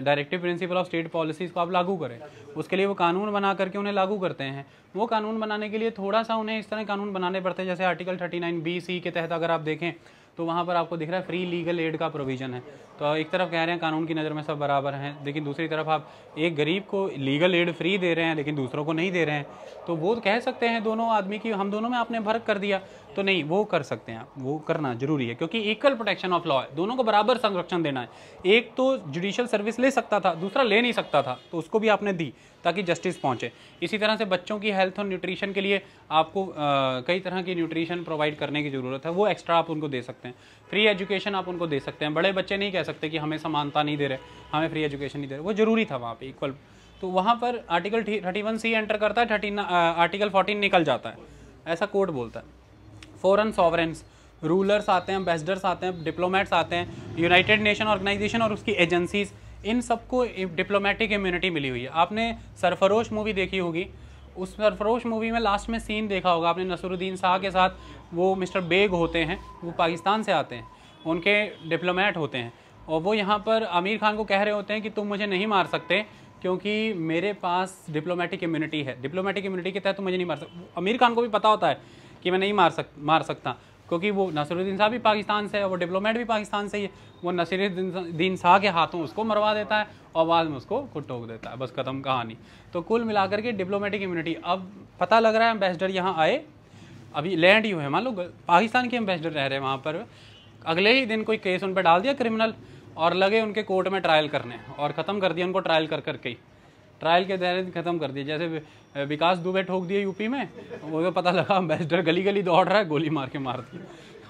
directive principle of state policies को आप लागू करें उसके लिए वो कानून बना करके उन्हें लागू करते हैं वो कानून बनाने के लिए थोड़ा सा उन्हें इस तरह कानून बनाने पड़ते हैं जैसे article thirty nine B C के तहत अगर आप देखें तो वहाँ पर आपको दिख रहा है फ्री लीगल एड का प्रोविज़न है तो एक तरफ कह रहे हैं कानून की नज़र में सब बराबर हैं लेकिन दूसरी तरफ आप एक गरीब को लीगल एड फ्री दे रहे हैं लेकिन दूसरों को नहीं दे रहे हैं तो वो कह सकते हैं दोनों आदमी की हम दोनों में आपने फर्क कर दिया तो नहीं वो कर सकते हैं वो करना जरूरी है क्योंकि इक्वल प्रोटेक्शन ऑफ लॉ है दोनों को बराबर संरक्षण देना है एक तो जुडिशियल सर्विस ले सकता था दूसरा ले नहीं सकता था तो उसको भी आपने दी ताकि जस्टिस पहुंचे इसी तरह से बच्चों की हेल्थ और न्यूट्रिशन के लिए आपको आ, कई तरह की न्यूट्रिशन प्रोवाइड करने की ज़रूरत है वो एक्स्ट्रा आप उनको दे सकते हैं फ्री एजुकेशन आप उनको दे सकते हैं बड़े बच्चे नहीं कह सकते कि हमें समानता नहीं दे रहे हमें फ्री एजुकेशन नहीं दे रहे वो ज़रूरी था वहाँ पर इक्वल तो वहाँ पर article thirty one C enter करता है थर्टी आर्टिकल फोर्टीन निकल जाता है ऐसा कोर्ट बोलता है फ़ॉरन सॉवरेंस रूलर्स आते हैं एम्बेसडर्स आते हैं डिप्लोमेट्स आते हैं यूनाइटेड नेशन ऑर्गेनाइजेशन और उसकी एजेंसीज़ इन सबको डिप्लोमेटिक इम्यूनिटी मिली हुई है आपने सरफरोश मूवी देखी होगी उस सरफरोश मूवी में लास्ट में सीन देखा होगा आपने नसरुद्दीन शाह के साथ वो मिस्टर बेग होते हैं वो पाकिस्तान से आते हैं उनके डिप्लोमेट होते हैं और वो यहाँ पर आमिर खान को कह रहे होते हैं कि तुम मुझे नहीं मार सकते क्योंकि मेरे पास डिप्लोमेटिक इम्यूनिटी है डिप्लोमेटिक इम्यूनिटी के तहत तो मुझे नहीं मार सकते आमिर खान को भी पता होता है कि मैं नहीं मार सक मार सकता क्योंकि वो नसरुद्दीन शाह भी पाकिस्तान से है वो डिप्लोमेट भी पाकिस्तान से ही है वो नसरुद्दीन शाह के हाथों उसको मरवा देता है और बाद में उसको खुद टोक देता है बस ख़त्म कहानी तो कुल मिलाकर के डिप्लोमेटिक इम्यूनिटी अब पता लग रहा है एम्बेसडर यहाँ आए अभी लैंड ही हुए मान लो पाकिस्तान के एम्बेसडर रह रहे हैं वहाँ पर अगले ही दिन कोई केस उन पर डाल दिया क्रिमिनल और लगे उनके कोर्ट में ट्रायल करने और ख़त्म कर दिया उनको ट्रायल कर करके ही ट्रायल के तहत ख़त्म कर दिए जैसे विकास दुबे ठोक दिए यूपी में मुझे तो पता लगा अम्बेसडर गली गली दौड़ रहा है गोली मार के मार दी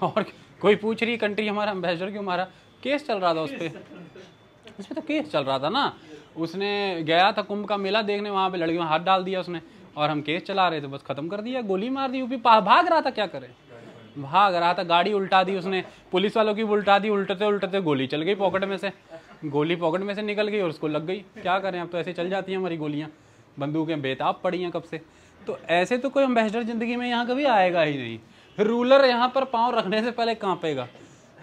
और कोई पूछ रही कंट्री हमारा अम्बेसडर क्यों मारा केस चल रहा था उस पर उस पर तो केस चल रहा था ना उसने गया था कुंभ का मेला देखने वहाँ पे लड़की में हाथ डाल दिया उसने और हम केस चला रहे थे बस ख़त्म कर दिया गोली मार दी यूपी भाग रहा था क्या करें भाग रहा था गाड़ी उल्टा दी उसने पुलिस वालों की उल्टा दी उल्टते उल्टते गोली चल गई पॉकेट में से गोली पॉकेट में से निकल गई और उसको लग गई क्या करें अब तो ऐसे चल जाती हैं हमारी गोलियाँ बंदूकें बेताब पड़ी हैं कब से तो ऐसे तो कोई अम्बेसडर ज़िंदगी में यहाँ कभी आएगा ही नहीं फिर रूलर यहाँ पर पाँव रखने से पहले कांपेगा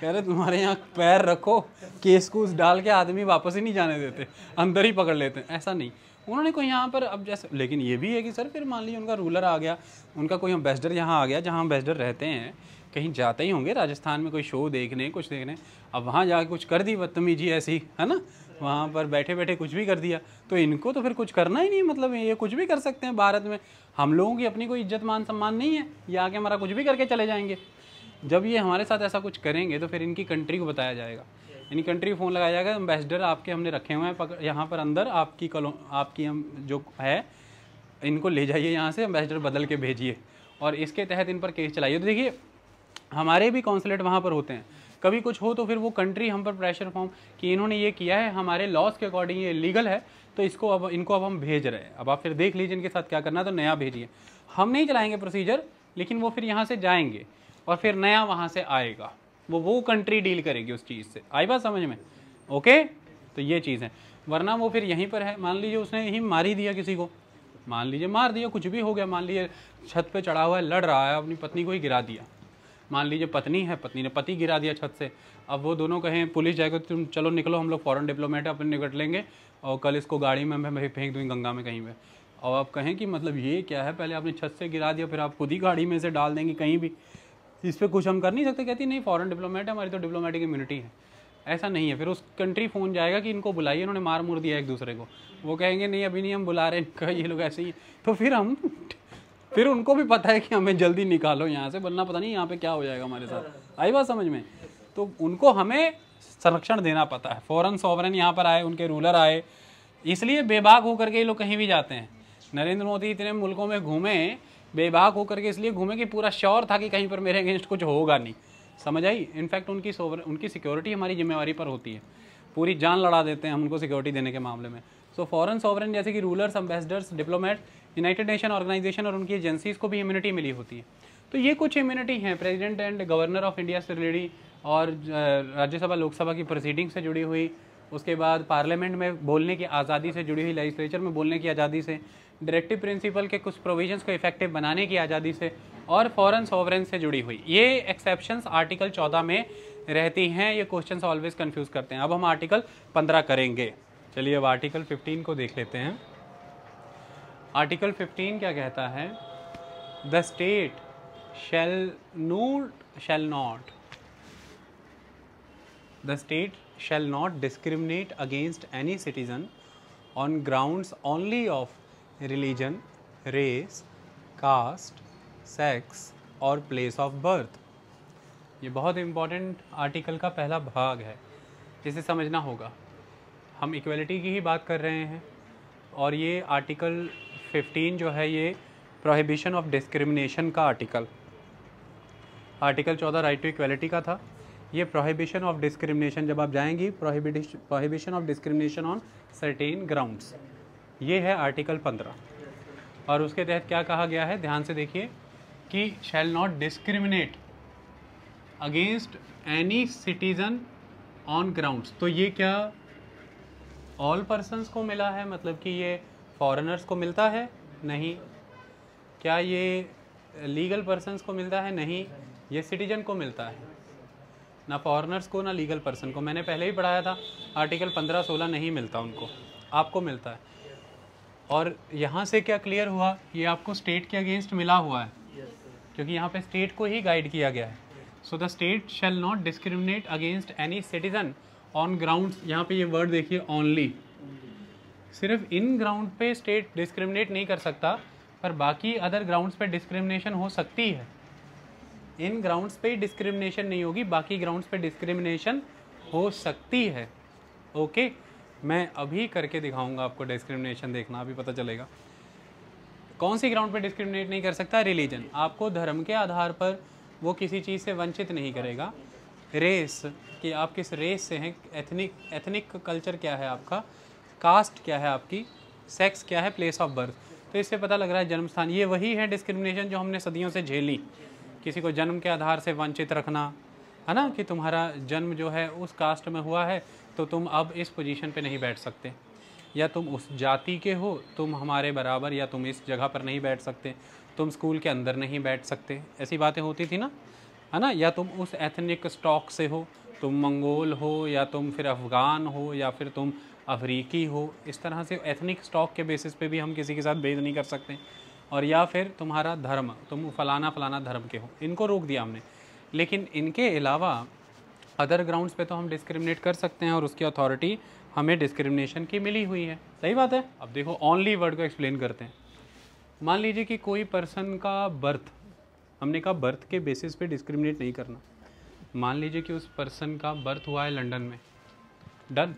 कह रहे तुम्हारे यहाँ पैर रखो केस कूस डाल के आदमी वापस ही नहीं जाने देते अंदर ही पकड़ लेते हैं ऐसा नहीं उन्होंने कोई यहाँ पर अब जैसे लेकिन ये भी है कि सर फिर मान लीजिए उनका रूलर आ गया उनका कोई अम्बेसडर यहाँ आ गया जहाँ अम्बेसडर रहते हैं कहीं जाते ही होंगे राजस्थान में कोई शो देखने कुछ देखने अब वहाँ जाके कुछ कर दी बदतमीजी ऐसी है ना वहाँ पर बैठे बैठे कुछ भी कर दिया तो इनको तो फिर कुछ करना ही नहीं मतलब ये कुछ भी कर सकते हैं भारत में हम लोगों की अपनी कोई इज्जत मान सम्मान नहीं है ये आके हमारा कुछ भी करके चले जाएंगे जब ये हमारे साथ ऐसा कुछ करेंगे तो फिर इनकी कंट्री को बताया जाएगा इनकी कंट्री को फ़ोन लगाया जाएगा एम्बेसडर आपके हमने रखे हुए हैं यहाँ पर अंदर आपकी कलो आपकी हम जो है इनको ले जाइए यहाँ से एम्बेसडर बदल के भेजिए और इसके तहत इन पर केस चलाइए तो देखिए हमारे भी कौंसलेट वहाँ पर होते हैं कभी कुछ हो तो फिर वो कंट्री हम पर प्रेशर फॉर्म कि इन्होंने ये किया है हमारे लॉस के अकॉर्डिंग ये लीगल है तो इसको अब इनको अब हम भेज रहे हैं अब आप फिर देख लीजिए इनके साथ क्या करना है तो नया भेजिए हम नहीं चलाएंगे प्रोसीजर लेकिन वो फिर यहाँ से जाएंगे और फिर नया वहाँ से आएगा वो वो कंट्री डील करेगी उस चीज़ से आई बात समझ में ओके तो ये चीज़ है वरना वो फिर यहीं पर है मान लीजिए उसने यहीं मार ही दिया किसी को मान लीजिए मार दिया कुछ भी हो गया मान लीजिए छत पर चढ़ा हुआ है लड़ रहा है अपनी पत्नी को ही गिरा दिया मान लीजिए पत्नी है पत्नी ने पति गिरा दिया छत से अब वो दोनों कहें पुलिस जाएगा तो तुम चलो निकलो हम लोग फॉरन डिप्लोमेट अपने निकट लेंगे और कल इसको गाड़ी में मैं फेंक दूँगी गंगा में कहीं पर और आप कहें कि मतलब ये क्या है पहले आपने छत से गिरा दिया फिर आप खुद ही गाड़ी में से डाल देंगे कहीं भी इस पर कुछ हम कर नहीं सकते कहती नहीं फ़ॉरन डिप्लोमेट है हमारी तो डिप्लोमेटिक इम्यूनिटी है ऐसा नहीं है फिर उस कंट्री फ़ोन जाएगा कि इनको बुलाइए इन्होंने मार मुर दिया एक दूसरे को वो कहेंगे नहीं अभी नहीं हम बुला रहे हैं ये लोग ऐसे ही तो फिर हम फिर उनको भी पता है कि हमें जल्दी निकालो यहाँ से वरना पता नहीं यहाँ पे क्या हो जाएगा हमारे साथ आई बात समझ में तो उनको हमें संरक्षण देना पता है फॉरन सॉवरन यहाँ पर आए उनके रूलर आए इसलिए बेबाक होकर के ये लोग कहीं भी जाते हैं नरेंद्र मोदी इतने मुल्कों में घूमे बेबाक होकर के इसलिए घूमे कि पूरा श्योर था कि कहीं पर मेरे अगेंस्ट कुछ होगा नहीं समझ आई इनफैक्ट उनकी सोवर उनकी सिक्योरिटी हमारी जिम्मेवारी पर होती है पूरी जान लड़ा देते हैं हम उनको सिक्योरिटी देने के मामले में सो फॉरेन सॉवरन जैसे कि rulers ambassadors diplomats United Nation organisation और उनकी एजेंसीज को भी इम्यूनिटी मिली होती है तो ये कुछ इम्यूनिटी हैं president and governor of India से रिलेटेड और राज्यसभा लोकसभा की प्रोसीडिंग से जुड़ी हुई उसके बाद पार्लियामेंट में बोलने की आज़ादी से जुड़ी हुई लेजिस्लेचर में बोलने की आज़ादी से डायरेक्टिव प्रिंसिपल के कुछ प्रोविजंस को इफेक्टिव बनाने की आज़ादी से और फॉरेन सॉवरेन से जुड़ी हुई ये एक्सेप्शंस आर्टिकल चौदह में रहती हैं ये क्वेश्चन ऑलवेज कन्फ्यूज़ करते हैं अब हम आर्टिकल पंद्रह करेंगे चलिए अब आर्टिकल फिफ्टीन को देख लेते हैं आर्टिकल 15 क्या कहता है the state shall not shall not the state shall not discriminate against any citizen on grounds only of religion race caste sex और प्लेस ऑफ बर्थ ये बहुत इम्पॉर्टेंट आर्टिकल का पहला भाग है जिसे समझना होगा हम इक्वलिटी की ही बात कर रहे हैं और ये आर्टिकल 15 जो है ये प्रोहिबिशन ऑफ डिस्क्रिमिनेशन का article article 14 right to equality का था ये प्रोहिबिशन ऑफ डिस्क्रिमिनेशन जब आप जाएंगी prohibition of discrimination on certain grounds ये है आर्टिकल 15 और उसके तहत क्या कहा गया है ध्यान से देखिए कि shall not discriminate against any citizen on grounds तो ये क्या ऑल पर्सनस को मिला है मतलब कि ये फॉरेनर्स को मिलता है नहीं क्या ये लीगल पर्सनस को मिलता है नहीं ये सिटीजन को मिलता है ना फॉरेनर्स को ना लीगल पर्सन को मैंने पहले ही पढ़ाया था आर्टिकल पंद्रह सोलह नहीं मिलता उनको आपको मिलता है और यहाँ से क्या क्लियर हुआ ये आपको स्टेट के अगेंस्ट मिला हुआ है क्योंकि यहाँ पे स्टेट को ही गाइड किया गया है so the state shall not discriminate against any citizen on ground यहाँ पे ये वर्ड देखिए ओनली सिर्फ इन ग्राउंड पे स्टेट डिस्क्रिमिनेट नहीं कर सकता पर बाकी अदर ग्राउंड्स पे डिस्क्रिमिनेशन हो सकती है इन ग्राउंड्स पे डिस्क्रिमिनेशन नहीं होगी बाकी ग्राउंड्स पे डिस्क्रिमिनेशन हो सकती है ओके मैं अभी करके दिखाऊंगा आपको डिस्क्रिमिनेशन देखना अभी पता चलेगा कौन सी ग्राउंड पे डिस्क्रिमिनेट नहीं कर सकता रिलीजन आपको धर्म के आधार पर वो किसी चीज़ से वंचित नहीं करेगा रेस कि आप किस रेस से हैं एथनिक एथनिक कल्चर क्या है आपका कास्ट क्या है आपकी सेक्स क्या है प्लेस ऑफ बर्थ तो इससे पता लग रहा है जन्म स्थान ये वही है डिस्क्रिमिनेशन जो हमने सदियों से झेली किसी को जन्म के आधार से वंचित रखना है ना कि तुम्हारा जन्म जो है उस कास्ट में हुआ है तो तुम अब इस पोजीशन पे नहीं बैठ सकते या तुम उस जाति के हो तुम हमारे बराबर या तुम इस जगह पर नहीं बैठ सकते तुम स्कूल के अंदर नहीं बैठ सकते ऐसी बातें होती थी ना है ना या तुम उस एथनिक स्टॉक से हो तुम मंगोल हो या तुम फिर अफ़गान हो या फिर तुम अफ्रीकी हो इस तरह से एथनिक स्टॉक के बेसिस पे भी हम किसी के साथ भेद नहीं कर सकते और या फिर तुम्हारा धर्म तुम फलाना फलाना धर्म के हो इनको रोक दिया हमने लेकिन इनके अलावा अदर ग्राउंड्स पे तो हम डिस्क्रिमिनेट कर सकते हैं और उसकी अथॉरिटी हमें डिस्क्रिमिनेशन की मिली हुई है सही बात है अब देखो ओनली वर्ड को एक्सप्लेन करते हैं मान लीजिए कि कोई पर्सन का बर्थ हमने कहा बर्थ के बेसिस पे डिस्क्रिमिनेट नहीं करना मान लीजिए कि उस पर्सन का बर्थ हुआ है लंदन में डन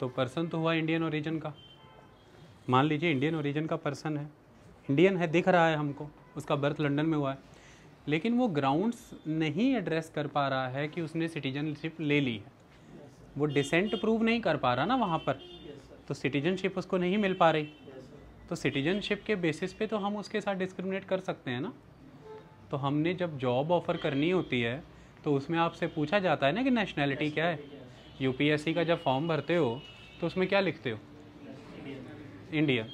तो पर्सन तो हुआ इंडियन ओरिजिन का मान लीजिए इंडियन ओरिजिन का पर्सन है इंडियन है दिख रहा है हमको उसका बर्थ लंदन में हुआ है लेकिन वो ग्राउंड्स नहीं एड्रेस कर पा रहा है कि उसने सिटीजनशिप ले ली है वो डिसेंट प्रूव नहीं कर पा रहा ना वहाँ पर तो सिटीजनशिप उसको नहीं मिल पा रही तो सिटीजनशिप के बेसिस पे तो हम उसके साथ डिस्क्रिमिनेट कर सकते हैं ना तो हमने जब जॉब ऑफ़र करनी होती है तो उसमें आपसे पूछा जाता है ना कि नेशनैलिटी क्या है यूपीएससी का जब फॉर्म भरते हो तो उसमें क्या लिखते हो इंडिया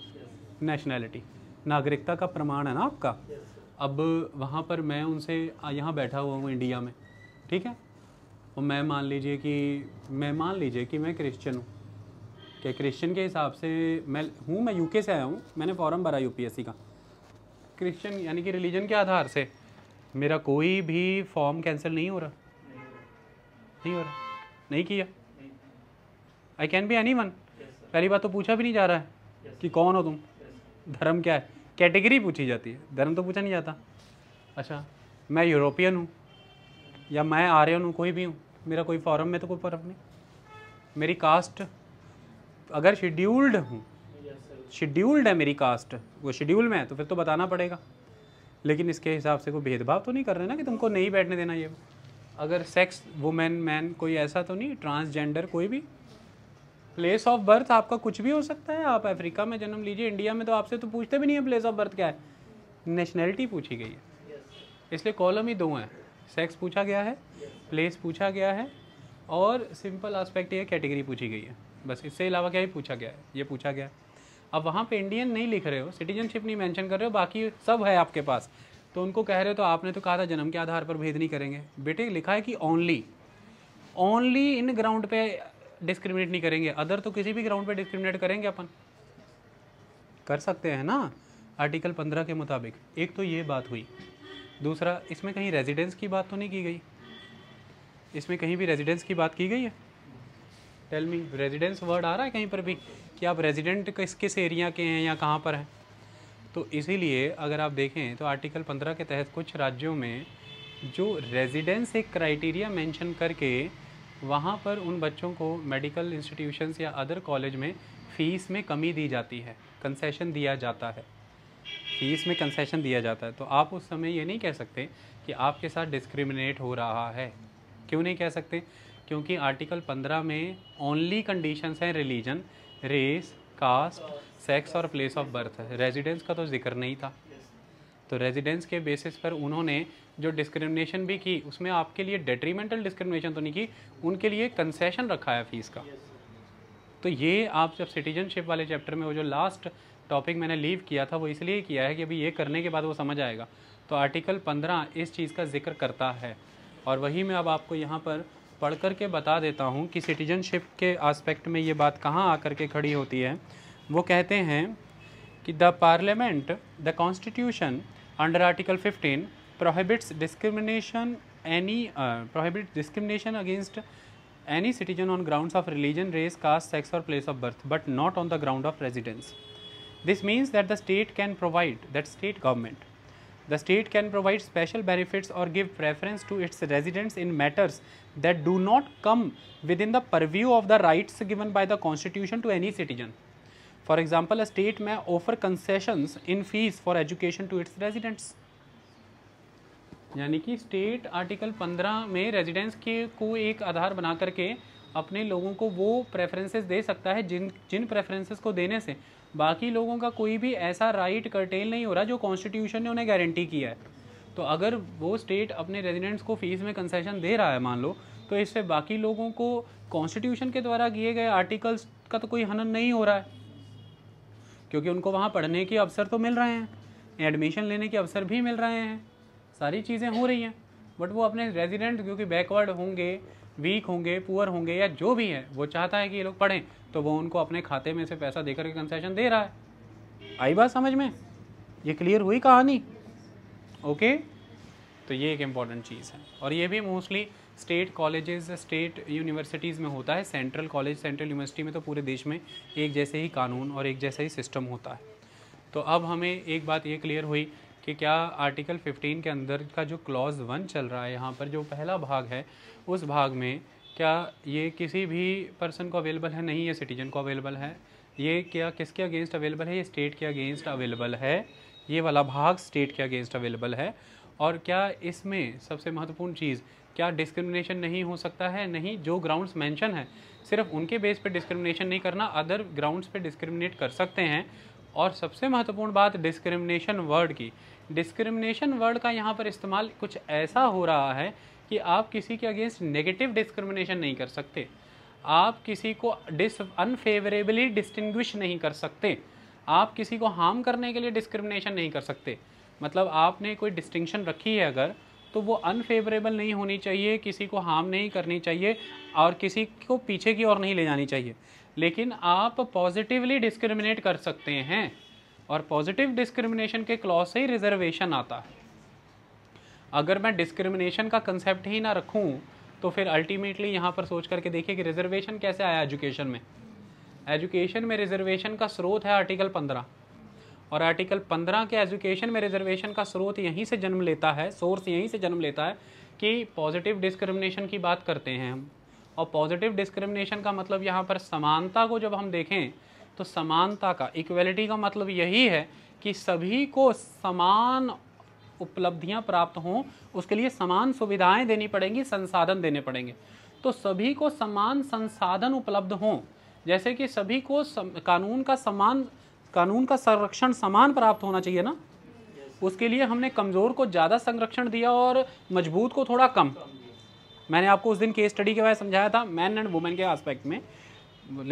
नेशनैलिटी नागरिकता का प्रमाण है ना आपका अब वहाँ पर मैं उनसे यहाँ बैठा हुआ हूँ इंडिया में ठीक है और मैं मान लीजिए कि मैं मान लीजिए कि मैं क्रिश्चियन हूँ क्या क्रिश्चियन के हिसाब से मैं हूँ मैं यूके से आया हूँ मैंने फॉर्म भरा यूपीएससी का क्रिश्चियन यानी कि रिलीजन के आधार से मेरा कोई भी फॉर्म कैंसिल नहीं हो रहा नहीं हो रहा नहीं किया I can be anyone पहली बात तो पूछा भी नहीं जा रहा है yes, कि कौन हो तुम yes, धर्म क्या है कैटेगरी पूछी जाती है धर्म तो पूछा नहीं जाता अच्छा मैं यूरोपियन हूँ या मैं आर्यन हूँ कोई भी हूँ मेरा कोई फॉरम में तो कोई फर्क नहीं मेरी कास्ट अगर शेड्यूल्ड हूँ शेड्यूल्ड है मेरी कास्ट वो शेड्यूल में है तो फिर तो बताना पड़ेगा लेकिन इसके हिसाब से कोई भेदभाव तो नहीं कर रहे ना कि तुमको नहीं बैठने देना ये अगर सेक्स वुमेन मैन कोई ऐसा तो नहीं ट्रांसजेंडर कोई भी प्लेस ऑफ बर्थ आपका कुछ भी हो सकता है आप अफ्रीका में जन्म लीजिए इंडिया में तो आपसे तो पूछते भी नहीं है प्लेस ऑफ बर्थ क्या है नेशनैलिटी पूछी गई है इसलिए कॉलम ही दो हैं सेक्स पूछा गया है प्लेस पूछा गया है और सिंपल आस्पेक्ट यह कैटेगरी पूछी गई है बस इससे अलावा क्या ही पूछा गया है ये पूछा गया है अब वहाँ पे इंडियन नहीं लिख रहे हो सिटीजनशिप नहीं मेंशन कर रहे हो बाकी सब है आपके पास तो उनको कह रहे हो तो आपने तो कहा था जन्म के आधार पर भेद नहीं करेंगे बेटे लिखा है कि ओनली ओनली इन ग्राउंड पे डिस्क्रिमिनेट नहीं करेंगे अदर तो किसी भी ग्राउंड पे डिस्क्रिमिनेट करेंगे अपन कर सकते हैं ना आर्टिकल पंद्रह के मुताबिक एक तो ये बात हुई दूसरा इसमें कहीं रेजिडेंस की बात तो नहीं की गई इसमें कहीं भी रेजिडेंस की बात की गई है टेल मी रेजिडेंस वर्ड आ रहा है कहीं पर भी कि आप रेजिडेंट किस किस एरिया के हैं या कहाँ पर हैं तो इसीलिए अगर आप देखें तो आर्टिकल पंद्रह के तहत कुछ राज्यों में जो रेजिडेंस एक क्राइटेरिया मेंशन करके वहाँ पर उन बच्चों को मेडिकल इंस्टीट्यूशंस या अदर कॉलेज में फ़ीस में कमी दी जाती है कंसेशन दिया जाता है फ़ीस में कंसेशन दिया जाता है तो आप उस समय ये नहीं कह सकते कि आपके साथ डिस्क्रिमिनेट हो रहा है क्यों नहीं कह सकते क्योंकि आर्टिकल 15 में ओनली कंडीशंस हैं रिलीजन रेस कास्ट सेक्स और प्लेस ऑफ बर्थ रेजिडेंस का तो जिक्र नहीं था तो रेजिडेंस के बेसिस पर उन्होंने जो डिस्क्रिमिनेशन भी की उसमें आपके लिए डेट्रीमेंटल डिस्क्रिमिनेशन तो नहीं की उनके लिए कंसेशन रखा है फीस का तो ये आप जब सिटीजनशिप वाले चैप्टर में वो जो लास्ट टॉपिक मैंने लीव किया था वो इसलिए किया है कि अभी ये करने के बाद वो समझ आएगा तो आर्टिकल पंद्रह इस चीज़ का जिक्र करता है और वही मैं अब आपको यहाँ पर पढ़ कर के बता देता हूँ कि सिटीजनशिप के आस्पेक्ट में ये बात कहाँ आकर के खड़ी होती है वो कहते हैं कि the parliament the constitution under article 15 prohibits discrimination any prohibit discrimination against any citizen on grounds of religion race caste sex और place of birth but not on the ground of residence this means that the state can provide that state government state can provide special benefits और give preference to its residents in matters that do not come within the purview of the rights given by the constitution to any citizen for example a state में offer concessions in fees for education to its residents यानी कि स्टेट आर्टिकल 15 में रेजिडेंस के को एक आधार बना करके अपने लोगों को वो प्रेफरेंसेस दे सकता है जिन जिन प्रेफरेंसेस को देने से बाकी लोगों का कोई भी ऐसा राइट कर्टेल नहीं हो रहा जो कॉन्स्टिट्यूशन ने उन्हें गारंटी किया है तो अगर वो स्टेट अपने रेजिडेंट्स को फीस में कंसेशन दे रहा है मान लो तो इससे बाकी लोगों को कॉन्स्टिट्यूशन के द्वारा किए गए आर्टिकल्स का तो कोई हनन नहीं हो रहा है क्योंकि उनको वहाँ पढ़ने के अवसर तो मिल रहे हैं एडमिशन लेने के अवसर भी मिल रहे हैं सारी चीज़ें हो रही हैं बट वो अपने रेजिडेंट क्योंकि बैकवर्ड होंगे वीक होंगे पुअर होंगे या जो भी है वो चाहता है कि ये लोग पढ़ें तो वो उनको अपने खाते में से पैसा देकर के कंसेशन दे रहा है आई बात समझ में ये क्लियर हुई कहानी ओके तो ये एक इम्पॉर्टेंट चीज़ है और ये भी mostly state colleges state universities में होता है सेंट्रल कॉलेज सेंट्रल यूनिवर्सिटी में तो पूरे देश में एक जैसे ही कानून और एक जैसा ही सिस्टम होता है तो अब हमें एक बात ये क्लियर हुई कि क्या आर्टिकल 15 के अंदर का जो क्लॉज वन चल रहा है यहाँ पर जो पहला भाग है उस भाग में क्या ये किसी भी पर्सन को अवेलेबल है नहीं ये सिटीजन को अवेलेबल है ये क्या किसके अगेंस्ट अवेलेबल है ये स्टेट के अगेंस्ट अवेलेबल है ये वाला भाग स्टेट के अगेंस्ट अवेलेबल है और क्या इसमें सबसे महत्वपूर्ण चीज़ क्या डिस्क्रिमिनेशन नहीं हो सकता है नहीं जो ग्राउंड्स मेंशन है सिर्फ उनके बेस पे डिस्क्रिमिनेशन नहीं करना अदर ग्राउंड्स पे डिस्क्रिमिनेट कर सकते हैं और सबसे महत्वपूर्ण बात डिस्क्रिमिनेशन वर्ड की डिस्क्रिमिनेशन वर्ड का यहाँ पर इस्तेमाल कुछ ऐसा हो रहा है कि आप किसी के अगेंस्ट नेगेटिव डिस्क्रिमिनेशन नहीं कर सकते आप किसी को डिस अनफेवरेबली डिस्टिंग्विश नहीं कर सकते आप किसी को हार्म करने के लिए डिस्क्रिमिनेशन नहीं कर सकते मतलब आपने कोई डिस्टिंक्शन रखी है अगर तो वो अनफेवरेबल नहीं होनी चाहिए किसी को हार्म नहीं करनी चाहिए और किसी को पीछे की ओर नहीं ले जानी चाहिए लेकिन आप पॉजिटिवली डिस्क्रिमिनेट कर सकते हैं और पॉजिटिव डिस्क्रिमिनेशन के क्लॉज से ही रिजर्वेशन आता है अगर मैं डिस्क्रिमिनेशन का कंसेप्ट ही ना रखूं तो फिर अल्टीमेटली यहाँ पर सोच करके देखिए कि रिजर्वेशन कैसे आया एजुकेशन में एजुकेशन में रिजर्वेशन का स्रोत है आर्टिकल पंद्रह और आर्टिकल 15 के एजुकेशन में रिजर्वेशन का स्रोत यहीं से जन्म लेता है सोर्स यहीं से जन्म लेता है कि पॉजिटिव डिस्क्रिमिनेशन की बात करते हैं हम और पॉजिटिव डिस्क्रिमिनेशन का मतलब यहाँ पर समानता को जब हम देखें तो समानता का इक्वलिटी का मतलब यही है कि सभी को समान उपलब्धियाँ प्राप्त हों उसके लिए समान सुविधाएँ देनी पड़ेंगी संसाधन देने पड़ेंगे तो सभी को समान संसाधन उपलब्ध हों जैसे कि सभी को सम, कानून का समान कानून का संरक्षण समान प्राप्त होना चाहिए ना उसके लिए हमने कमज़ोर को ज़्यादा संरक्षण दिया और मजबूत को थोड़ा कम मैंने आपको उस दिन केस स्टडी के बारे में समझाया था मैन एंड वुमेन के आस्पेक्ट में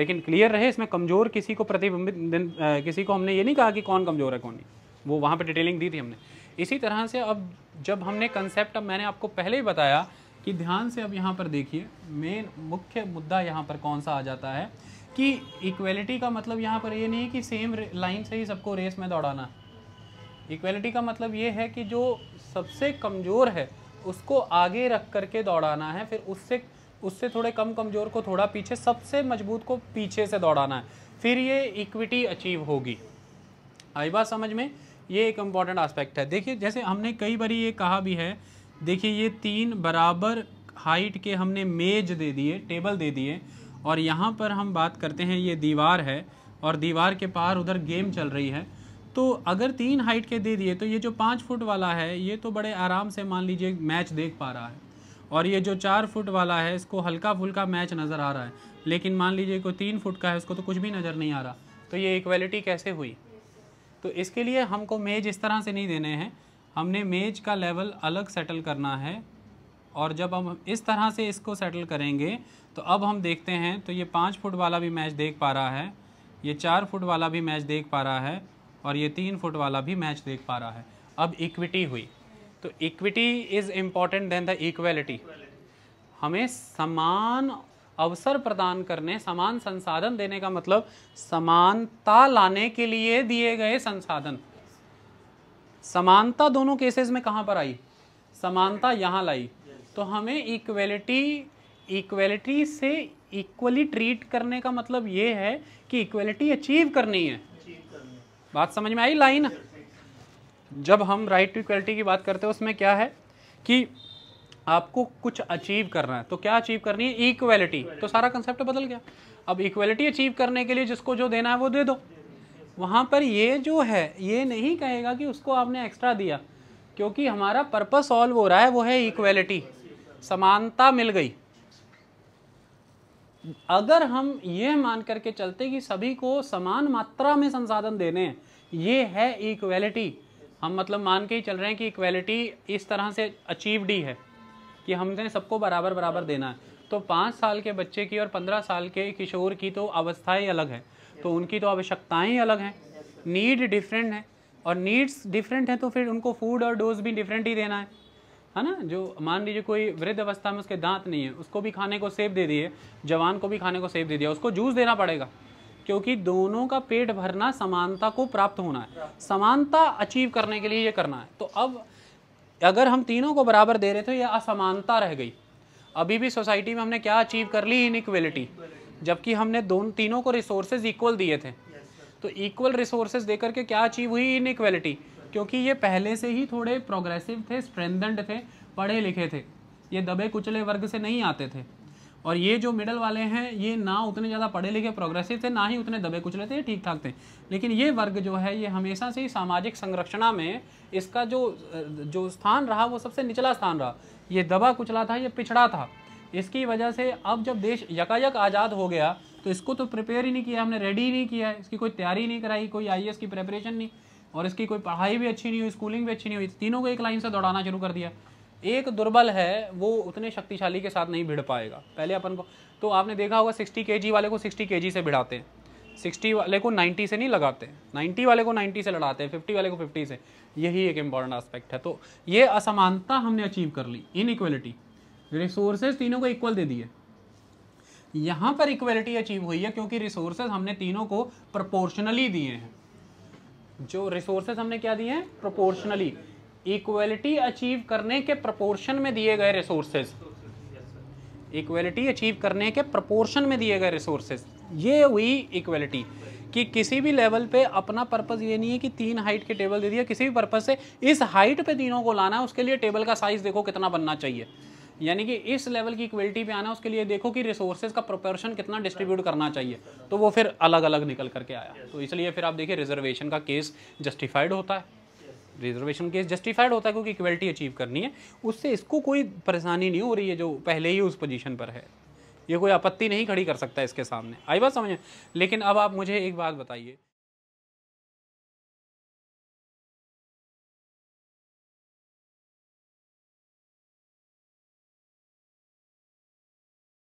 लेकिन क्लियर रहे इसमें कमज़ोर किसी को प्रतिबिंबित किसी को हमने ये नहीं कहा कि कौन कमज़ोर है कौन नहीं वो वहाँ पर डिटेलिंग दी थी हमने इसी तरह से अब जब हमने कंसेप्ट अब मैंने आपको पहले ही बताया कि ध्यान से अब यहाँ पर देखिए मेन मुख्य मुद्दा यहाँ पर कौन सा आ जाता है कि इक्वलिटी का मतलब यहाँ पर ये नहीं है कि सेम लाइन से ही सबको रेस में दौड़ाना इक्वलिटी का मतलब ये है कि जो सबसे कमज़ोर है उसको आगे रख कर के दौड़ाना है फिर उससे उससे थोड़े कम कमज़ोर को थोड़ा पीछे सबसे मजबूत को पीछे से दौड़ाना है फिर ये इक्विटी अचीव होगी आई बात समझ में ये एक इम्पॉर्टेंट आस्पेक्ट है देखिए जैसे हमने कई बार ये कहा भी है देखिए ये तीन बराबर हाइट के हमने मेज दे दिए टेबल दे दिए और यहाँ पर हम बात करते हैं ये दीवार है और दीवार के पार उधर गेम चल रही है तो अगर तीन हाइट के दे दिए तो ये जो पाँच फुट वाला है ये तो बड़े आराम से मान लीजिए मैच देख पा रहा है और ये जो चार फुट वाला है इसको हल्का फुल्का मैच नज़र आ रहा है लेकिन मान लीजिए कोई तीन फुट का है उसको तो कुछ भी नज़र नहीं आ रहा तो ये इक्वलिटी कैसे हुई तो इसके लिए हमको मेज इस तरह से नहीं देने हैं हमने मेज का लेवल अलग सेटल करना है और जब हम इस तरह से इसको सेटल करेंगे तो अब हम देखते हैं तो ये पाँच फुट वाला भी मैच देख पा रहा है ये चार फुट वाला भी मैच देख पा रहा है और ये तीन फुट वाला भी मैच देख पा रहा है अब इक्विटी हुई तो equity is important than the equality हमें समान अवसर प्रदान करने समान संसाधन देने का मतलब समानता लाने के लिए दिए गए संसाधन समानता दोनों केसेस में कहाँ पर आई समानता यहाँ लाई तो हमें इक्वेलिटी इक्वलिटी से इक्वली ट्रीट करने का मतलब ये है कि इक्वलिटी अचीव करनी है बात समझ में आई लाइन जब हम राइट टू इक्वलिटी की बात करते हैं उसमें क्या है कि आपको कुछ अचीव करना है तो क्या अचीव करनी है इक्वलिटी तो सारा कंसेप्ट तो बदल गया अब इक्वलिटी अचीव करने के लिए जिसको जो देना है वो दे दो वहाँ पर ये जो है ये नहीं कहेगा कि उसको आपने एक्स्ट्रा दिया क्योंकि हमारा पर्पस सॉल्व हो रहा है वो है इक्वलिटी समानता मिल गई अगर हम ये मान करके चलते कि सभी को समान मात्रा में संसाधन देने हैं ये है इक्वेलिटी हम मतलब मान के ही चल रहे हैं कि इक्वेलिटी इस तरह से अचीवड ही है कि हमने सबको बराबर बराबर देना है तो पाँच साल के बच्चे की और पंद्रह साल के किशोर की तो अवस्थाएं अलग है तो उनकी तो आवश्यकताएँ अलग हैं नीड डिफरेंट है और नीड्स डिफरेंट हैं तो फिर उनको फूड और डोज भी डिफरेंट ही देना है है ना जो मान लीजिए कोई वृद्ध अवस्था में उसके दांत नहीं है उसको भी खाने को सेब दे दिए जवान को भी खाने को सेब दे दिया उसको जूस देना पड़ेगा क्योंकि दोनों का पेट भरना समानता को प्राप्त होना है समानता अचीव करने के लिए ये करना है तो अब अगर हम तीनों को बराबर दे रहे थे ये असमानता रह गई अभी भी सोसाइटी में हमने क्या अचीव कर ली इनइक्वलिटी जबकि हमने दोनों तीनों को रिसोर्सेज इक्वल दिए थे तो इक्वल रिसोर्सेज देकर के क्या अचीव हुई इनइक्वलिटी क्योंकि ये पहले से ही थोड़े प्रोग्रेसिव थे स्ट्रेंथड थे पढ़े लिखे थे ये दबे कुचले वर्ग से नहीं आते थे और ये जो मिडल वाले हैं ये ना उतने ज़्यादा पढ़े लिखे प्रोग्रेसिव थे ना ही उतने दबे कुचले थे ठीक ठाक थे लेकिन ये वर्ग जो है ये हमेशा से ही सामाजिक संरचना में इसका जो जो स्थान रहा वो सबसे निचला स्थान रहा ये दबा कुचला था ये पिछड़ा था इसकी वजह से अब जब देश यकायक आज़ाद हो गया तो इसको तो प्रिपेयर ही नहीं किया हमने रेडी ही नहीं किया इसकी कोई तैयारी नहीं कराई कोई आई e की प्रिपरेशन नहीं और इसकी कोई पढ़ाई भी अच्छी नहीं हुई स्कूलिंग भी अच्छी नहीं हुई तीनों को एक लाइन से दौड़ाना शुरू कर दिया एक दुर्बल है वो उतने शक्तिशाली के साथ नहीं भिड़ पाएगा पहले अपन को तो आपने देखा होगा सिक्सटी के वाले को सिक्सटी के से भिड़ाते हैं सिक्सटी वाले को नाइन्टी से नहीं लगाते नाइन्टी वाले को नाइन्टी से लड़ाते हैं फिफ्टी वाले को फिफ्टी से यही एक इम्पॉर्टेंट आस्पेक्ट है तो ये असमानता हमने अचीव कर ली इन इक्वलिटी रिसोर्सेज तीनों को इक्वल दे दिए यहाँ पर इक्वलिटी अचीव हुई है क्योंकि रिसोर्सेज हमने तीनों को प्रपोर्शनली दिए हैं जो रिसोर्सेज हमने क्या दिए हैं प्रोपोर्शनली इक्वलिटी अचीव करने के प्रपोर्शन में दिए गए रिसोर्सेज इक्वलिटी अचीव करने के प्रपोर्शन में दिए गए रिसोर्सेज ये हुई इक्वलिटी कि किसी भी लेवल पे अपना पर्पज़ ये नहीं है कि तीन हाइट के टेबल दे दिया किसी भी पर्पज़ से इस हाइट पे तीनों को लाना है उसके लिए टेबल का साइज़ देखो कितना बनना चाहिए यानी कि इस लेवल की इक्वलिटी पे आना उसके लिए देखो कि रिसोर्सेज का प्रोपोर्शन कितना डिस्ट्रीब्यूट करना चाहिए तो वो फिर अलग अलग निकल करके आया तो इसलिए फिर आप देखिए रिजर्वेशन का केस जस्टिफाइड होता है रिजर्वेशन केस जस्टिफाइड होता है क्योंकि इक्वलिटी अचीव करनी है उससे इसको कोई परेशानी नहीं हो रही है जो पहले ही उस पोजिशन पर है ये कोई आपत्ति नहीं खड़ी कर सकता इसके सामने आई बात समझें लेकिन अब आप मुझे एक बात बताइए